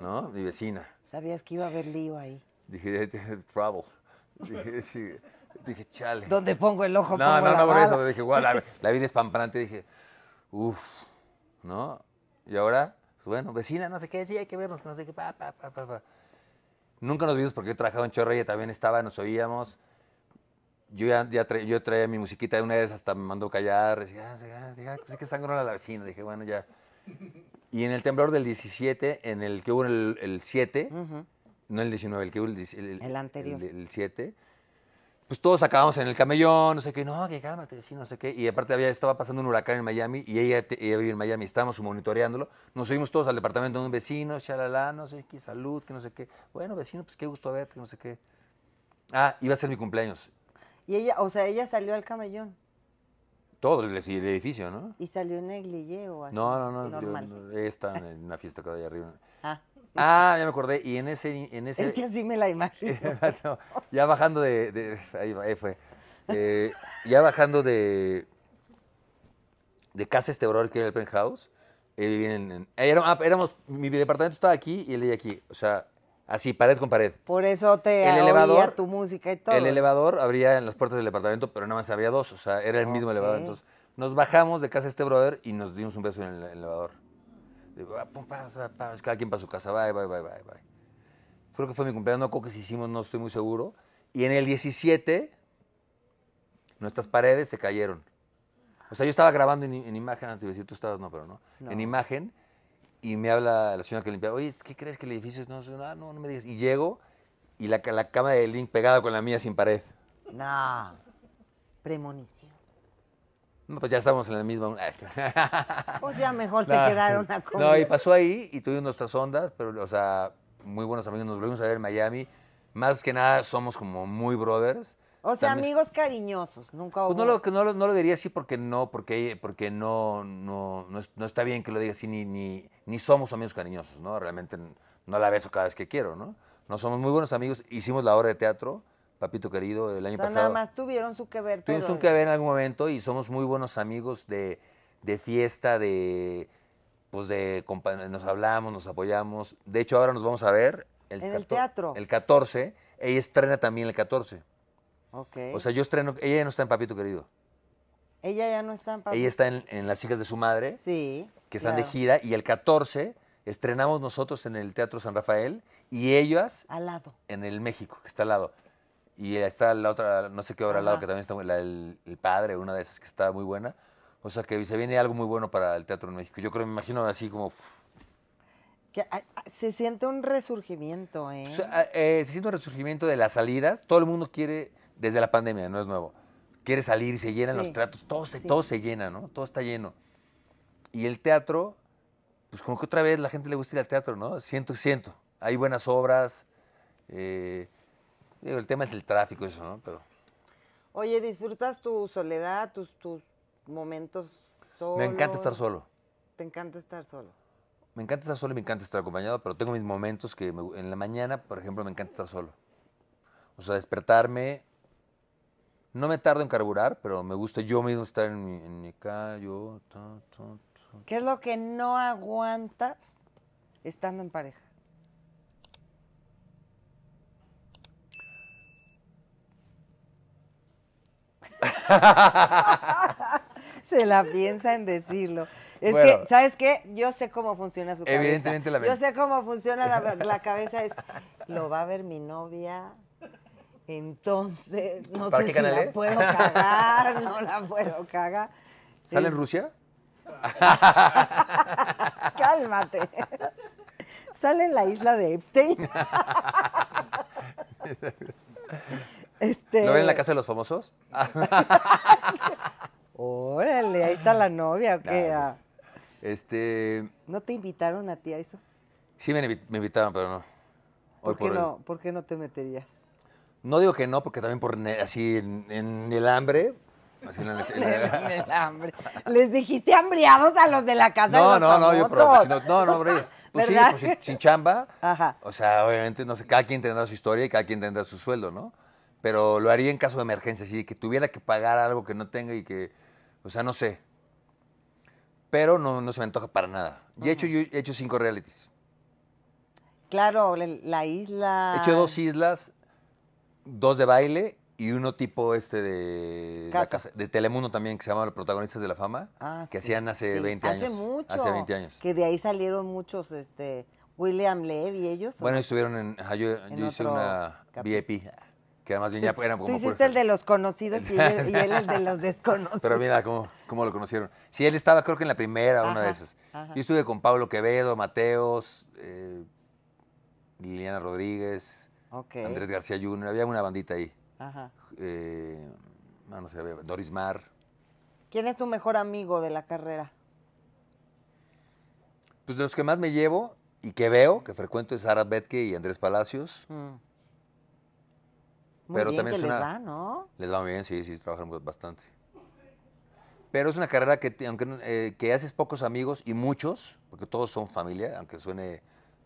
¿no? Mi vecina. ¿Sabías que iba a haber lío ahí? Dije, trouble. Dije, sí. Dije, chale. ¿Dónde pongo el ojo? No, no, no, por eso. Dije, guau, la, la vida es Dije, uff, ¿no? Y ahora, pues, bueno, vecina, no sé qué, sí, hay que vernos, no sé qué, pa, pa, pa, pa. Nunca nos vimos porque yo trabajaba en Chorro, también estaba, nos oíamos. Yo ya, yo traía mi musiquita de una vez, hasta me mandó callar. Dije, ah, ah, ah, pues que la vecina. Dije, bueno, ya. Y en el temblor del 17, en el que hubo el, 7, no el 19, el que hubo el, anterior. El, el 7, pues todos acabamos en el camellón, no sé qué, no, que cálmate, sí, no sé qué. Y aparte había, estaba pasando un huracán en Miami y ella, vive en Miami, estábamos monitoreándolo. Nos subimos todos al departamento de un vecino, chalala, no sé qué, salud, que no sé qué. Bueno, vecino, pues qué gusto verte, que no sé qué. Ah, iba a ser mi cumpleaños. Y ella, o sea, ella salió al camellón. Todo el, edificio, ¿no? Y salió en el o así. No, no, no. Normal. no, en una fiesta que hay arriba. Ah. Ah, ya me acordé. Y en ese... Es que así me la imagino. ya bajando de... ahí, fue. Eh, ya bajando de... De casa este brother que era el penthouse. Eh, eh, ah, éramos, mi departamento estaba aquí y él de aquí. O sea, así, pared con pared. Por eso te el elevador, tu música y todo. El elevador abría en las puertas del departamento, pero nada más había dos. O sea, era el mismo elevador. Entonces, nos bajamos de casa este brother y nos dimos un beso en el elevador. Ah, cada quien para su casa, bye, bye, bye, bye, bye. Creo que fue mi cumpleaños, no creo que se hicimos, no estoy muy seguro. Y en el 17, nuestras paredes se cayeron. O sea, yo estaba grabando en, imagen, antes de decir, tú estabas, no, pero no, En imagen, y me habla la señora que limpiaba, oye, ¿qué crees que el edificio es? No, no, no, me digas. Y llego, y la, la cama de Link pegada con la mía sin pared. No, premonición. No, pues ya estamos en la misma. O sea, pues mejor se quedaron a No, y pasó ahí y tuvimos nuestras ondas, pero, o sea, muy buenos amigos. Nos volvimos a ver en Miami. Más que nada somos como muy brothers. O sea, amigos cariñosos, nunca pues hubo... Pues no lo, no, diría así porque no, porque, porque no, no, está bien que lo diga así, ni, ni, ni somos amigos cariñosos, ¿no? Realmente no la beso cada vez que quiero, ¿no? No somos muy buenos amigos, hicimos la obra de teatro, papito querido, el año o sea, pasado. Nada más tuvieron su que ver. Tuvimos un que ver en algún momento y somos muy buenos amigos de, fiesta, de pues de nos hablamos, nos apoyamos. De hecho, ahora nos vamos a ver el, ¿En el teatro. El 14. Ella estrena también el 14. Ok. O sea, yo estreno, ella ya no está en Papito Querido. Ella ya no está en Papito. Ella está en, Las hijas de su madre. Sí. Que están de gira y el 14 estrenamos nosotros en el Teatro San Rafael y ellas al lado. En el México, que está al lado. Y está la otra, no sé qué obra al lado, que también está el, Padre, una de esas que está muy buena. O sea que se viene algo muy bueno para el teatro en México. Yo creo, me imagino así como... se siente un resurgimiento, ¿eh? Eh, ¿eh? Se siente un resurgimiento de las salidas. Todo el mundo quiere, desde la pandemia, no es nuevo, quiere salir y se llenan los teatros. Todo se, todo se llena, ¿no? Todo está lleno. Y el teatro, pues como que otra vez la gente le gusta ir al teatro, ¿no? Siento, siento. Hay buenas obras. Eh, el tema es el tráfico, eso, ¿no? Pero... Oye, ¿disfrutas tu soledad, tus, tus momentos solos? Me encanta estar solo. ¿Te encanta estar solo? Me encanta estar solo y me encanta estar acompañado, pero tengo mis momentos que en la mañana, por ejemplo, me encanta estar solo. O sea, despertarme, no me tardo en carburar, pero me gusta yo mismo estar en mi, en ¿Qué es lo que no aguantas estando en pareja? Se la piensa en decirlo. Es que, ¿sabes qué? Yo sé cómo funciona su cabeza. Evidentemente la Yo sé cómo funciona la, la cabeza. Es, lo va a ver mi novia, entonces, no sé si la puedo cagar, no la puedo cagar. ¿Sale en Rusia? Cálmate. ¿Sale en la isla de Epstein? Este... ¿Lo ven en la casa de los famosos? Órale, ahí está la novia, ah. Este... ¿No te invitaron a ti a eso? Sí, me, invitaron, pero no. ¿Por, qué no te meterías? No digo que no, porque también por así en, el hambre. Les dijiste hambriados a los de la casa. de los no, famosos. no, yo no, no, Pues sí, pues sin, chamba. O sea, obviamente, no sé, cada quien tendrá su historia y cada quien tendrá su sueldo, ¿no? pero lo haría en caso de emergencia, si que tuviera que pagar algo que no tenga y que, o sea, no sé. Pero no, no se me antoja para nada. Y he hecho, yo he hecho cinco realities. Claro, la isla. He hecho dos islas, dos de baile y uno tipo este de, de Telemundo también que se llama Los Protagonistas de la Fama, ah, que hacían hace 20 años. hace Mucho, hace 20 años. Que de ahí salieron muchos, este, William Levy y ellos. Bueno, estuvieron en, en yo hice una VIP que además Tú hiciste el de los conocidos y él, el de los desconocidos. Pero mira cómo, lo conocieron. Sí, él estaba creo que en la primera, una de esas. Yo estuve con Pablo Quevedo, Mateos, eh, Liliana Rodríguez, Andrés García Jr., había una bandita ahí. Ajá. Eh, no, sé, Doris Mar. ¿Quién es tu mejor amigo de la carrera? Pues de los que más me llevo y que veo, que frecuento, es Sara Betke y Andrés Palacios. Mm pero también que les va, ¿no? Les va muy bien, sí, sí, trabajamos bastante. Pero es una carrera que, aunque eh, que haces pocos amigos y muchos, porque todos son familia, aunque suene,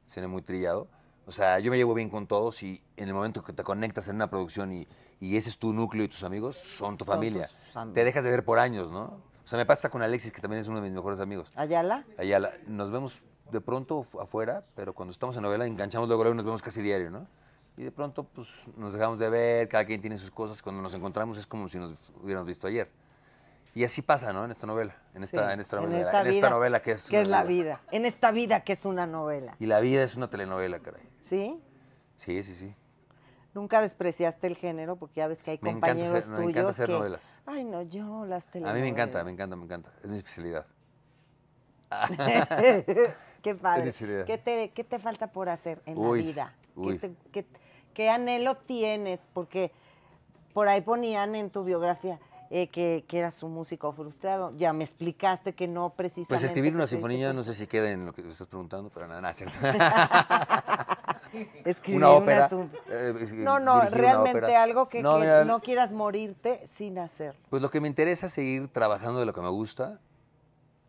suene muy trillado. O sea, yo me llevo bien con todos y en el momento que te conectas en una producción y, y ese es tu núcleo y tus amigos, son tu familia. te dejas de ver por años, ¿no? O sea, me pasa con Alexis, que también es uno de mis mejores amigos. ¿Ayala? Ayala. Nos vemos de pronto afuera, pero cuando estamos en novela enganchamos luego, y nos vemos casi diario, ¿no? y de pronto pues nos dejamos de ver, cada quien tiene sus cosas, cuando nos encontramos es como si nos hubiéramos visto ayer. Y así pasa, ¿no? En esta novela, en esta, novela, en esta, novela que es... Que es la vida, en esta vida que es una novela. Y la vida es una telenovela, caray. ¿Sí? Sí, sí, sí. Nunca despreciaste el género porque ya ves que hay compañeros encanta hacer novelas. Ay, no, yo las telenovelas. A mí me encanta, me encanta, me encanta. Es mi especialidad. Qué padre. ¿Qué te, falta por hacer en la vida? Uy. qué te ¿Qué anhelo tienes? Porque por ahí ponían en tu biografía eh, que, eras un músico frustrado. Ya me explicaste que no precisamente. Pues escribir una sinfonía, no sé si queda en lo que estás preguntando, pero nada, nada. escribir una ópera. Eh, no, no, realmente algo que, no, quieras morirte sin hacer. Pues lo que me interesa es seguir trabajando de lo que me gusta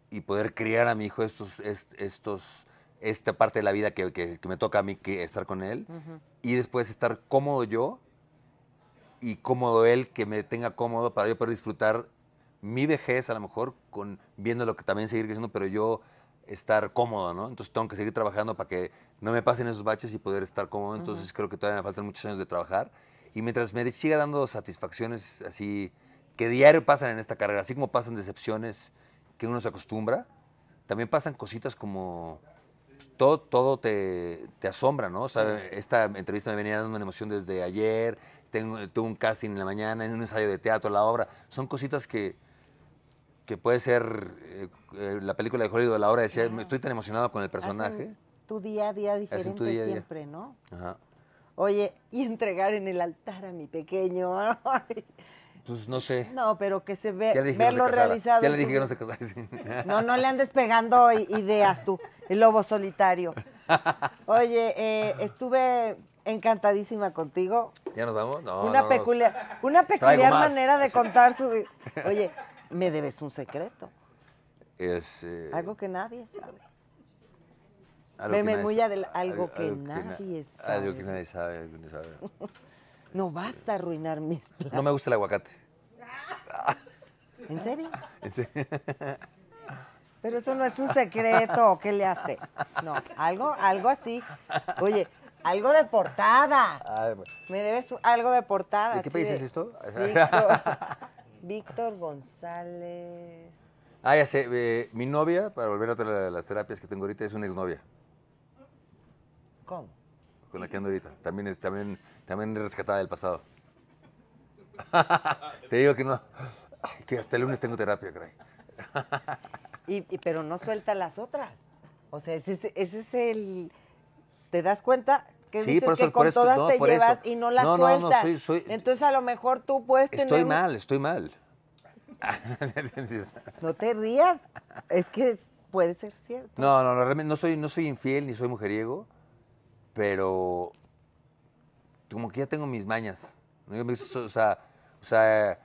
y poder criar a mi hijo estos, estos esta parte de la vida que, que, me toca a mí, que estar con él, y después estar cómodo yo y cómodo él, que me tenga cómodo para yo poder disfrutar mi vejez a lo mejor, con, viendo lo que también seguir creciendo, pero yo estar cómodo, ¿no? Entonces tengo que seguir trabajando para que no me pasen esos baches y poder estar cómodo. Entonces creo que todavía me faltan muchos años de trabajar. Y mientras me siga dando satisfacciones así, que diario pasan en esta carrera, así como pasan decepciones que uno se acostumbra, también pasan cositas como todo, te, asombra, ¿no? esta entrevista me venía dando una emoción desde ayer, tengo, tuve un casting en la mañana, en un ensayo de teatro, la obra. Son cositas que, que puede ser eh, eh, la película de Hollywood de la hora decía, estoy tan emocionado con el personaje. tu día a día diferente siempre, ¿no? Ajá. Oye, y entregar en el altar a mi pequeño. pues no sé. No, pero que se ve, verlo realizado. Ya le dije que no se casara. No, no le andes pegando ideas tú, el lobo solitario. Oye, eh, estuve encantadísima contigo. ¿Ya nos vamos? No. Una peculiar, Una peculiar manera de contar su. Oye, me debes un secreto. Es. Eh, algo que nadie sabe. me algo, que, sabe. Algo que nadie sabe. Algo que nadie sabe. No vas a arruinar mis No me gusta el aguacate. ¿En serio? Pero eso no es un secreto, ¿qué le hace? No, algo, algo así. Oye, algo de portada. Me debes algo de portada. ¿De qué país es esto? Víctor, González. Ah, ya sé. Eh, mi novia, para volver a las terapias que tengo ahorita, es una exnovia. ¿Cómo? con la que ando ahorita. También es, también, también rescatada del pasado. Te digo que no. que hasta el lunes tengo terapia, caray. y, pero no suelta las otras. O sea, ese, es el. ¿Te das cuenta? que dices que con todas te llevas y no las sueltas. No, soy, Entonces a lo mejor tú puedes estoy tener... Estoy mal, estoy mal. no te rías, es que puede ser cierto. No, no, realmente no soy, no soy infiel ni soy mujeriego pero como que ya tengo mis mañas. O sea, o sea,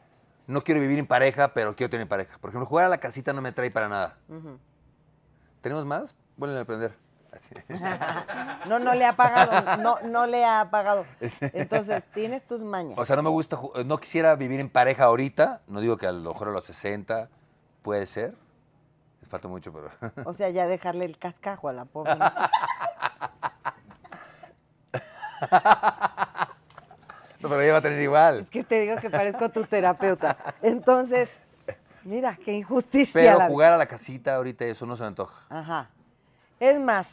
no quiero vivir en pareja, pero quiero tener pareja. Por ejemplo, jugar a la casita no me trae para nada. ¿Tenemos más? Vuelven a aprender. no, no le ha pagado. No, no le ha pagado. Entonces, tienes tus mañas. O sea, no me gusta, no quisiera vivir en pareja ahorita. No digo que a lo mejor a los 60 puede ser. Les falta mucho, pero. o sea, ya dejarle el cascajo a la pobre. No, pero ella va a tener igual. Es que te digo que parezco tu terapeuta. Entonces, mira, qué injusticia. Pero jugar a la casita ahorita, eso no se me antoja. Ajá. Es más,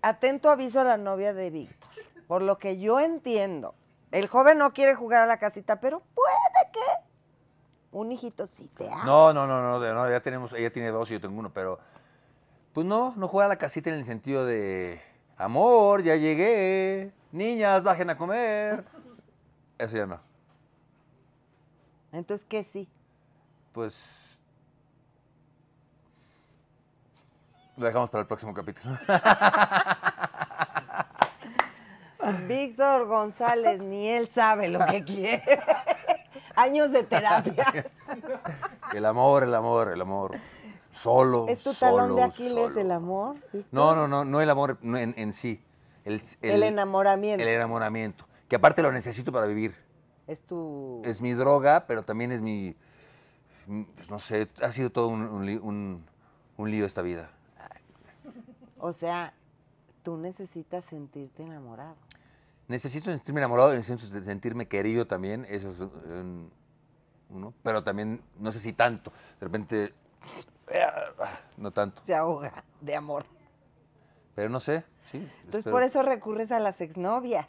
atento aviso a la novia de Víctor. Por lo que yo entiendo, el joven no quiere jugar a la casita, pero puede que un hijito sí te haga No, no, no, no, no, ya tenemos, ella tiene dos y yo tengo uno, pero pues no, no juega a la casita en el sentido de amor, ya llegué, niñas, bajen a comer. Eso ya no. Entonces, ¿qué sí? Pues... Lo dejamos para el próximo capítulo. Víctor González, ni él sabe lo que quiere. Años de terapia. El amor, el amor, el amor. Solo. ¿Es tu talón de Aquiles el amor? No, no, no, no el amor en sí el, enamoramiento. El enamoramiento. Que aparte lo necesito para vivir. Es tu. Es mi droga, pero también es mi. Pues, no sé, ha sido todo un, un, lío esta vida. O sea, tú necesitas sentirte enamorado. Necesito sentirme enamorado, necesito sentirme querido también. Eso es uno. Pero también, no sé si tanto. De repente. Eh, ah, no tanto. Se ahoga de amor. Pero no sé, sí. Entonces este por eso recurres a las exnovias.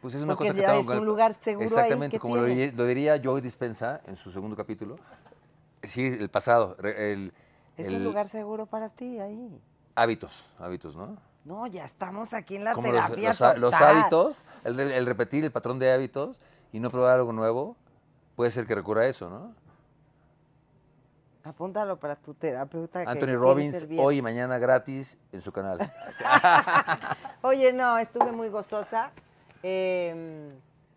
Pues es una cosa que ya es un lugar seguro Exactamente, como lo, diría Joey Dispensa en su segundo capítulo. Sí, el pasado. es un lugar seguro para ti ahí. Hábitos, hábitos, ¿no? No, ya estamos aquí en la terapia. Los, hábitos, el, el repetir el patrón de hábitos y no probar algo nuevo, puede ser que recurra a eso, ¿no? Apúntalo para tu terapeuta. Anthony Robbins, hoy y mañana gratis en su canal. Oye, no, estuve muy gozosa. Em,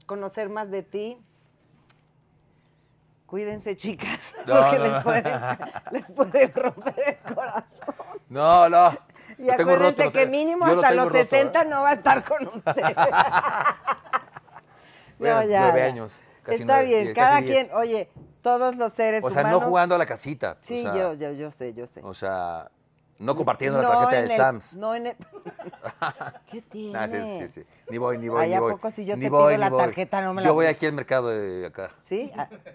conocer más de ti. Cuídense, chicas, porque les, puede les, romper el corazón. No, no. Y acuérdense que mínimo hasta los 60 ¿eh? no va a estar con ustedes. ya. Nueve años. Está bien, cada quien, oye, todos los seres humanos. O sea, no jugando a la casita. Sí, yo, yo, yo sé, yo sé. O sea, no compartiendo la tarjeta del Sams. No en el... ¿Qué tiene? Ah, sí, sí, sí. Ni voy, ni voy, ni voy. ¿A poco si yo ni te voy, pido la tarjeta no me la Yo voy aquí al mercado de acá. ¿Sí?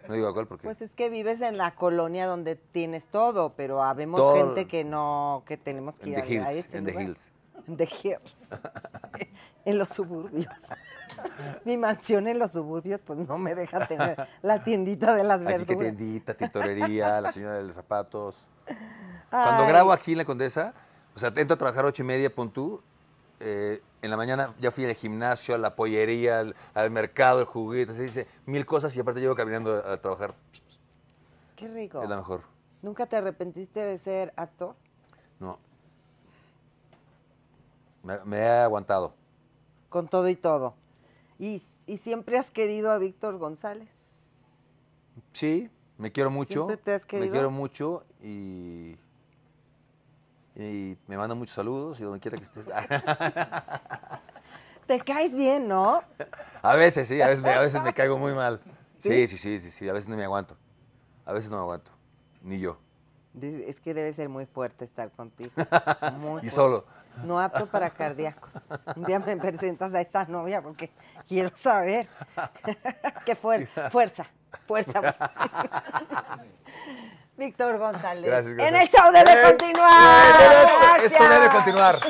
No digo a cuál porque... Pues es que vives en la colonia donde tienes todo, pero habemos gente que no, que tenemos que ir a, hills, ese En the hills de Hills, en los suburbios. Mi mansión en los suburbios, pues no me deja tener la tiendita de las verduras. ¿qué tiendita, tintorería, la señora de los zapatos. Cuando grabo aquí en la Condesa, o sea, entro a trabajar ocho y media, punto eh, en la mañana ya fui al gimnasio, a la pollería, al, mercado, el juguete, se dice mil cosas y aparte llego caminando a, trabajar. Qué rico. Es mejor. ¿Nunca te arrepentiste de ser actor? No, me, he aguantado. Con todo y todo. ¿Y, siempre has querido a Víctor González? Sí, me quiero mucho. te has querido? Me quiero mucho y, y me manda muchos saludos y donde quiera que estés. te caes bien, ¿no? A veces, sí, a veces, me, caigo muy mal. ¿Sí? sí, sí, sí, sí, sí, a veces no me aguanto. A veces no me aguanto, ni yo. Es que debe ser muy fuerte estar contigo. y solo. No apto para cardíacos. Un día me presentas a esta novia porque quiero saber. Qué fuerza, fuerza, fuerza. Víctor González. En el show debe continuar. esto debe continuar.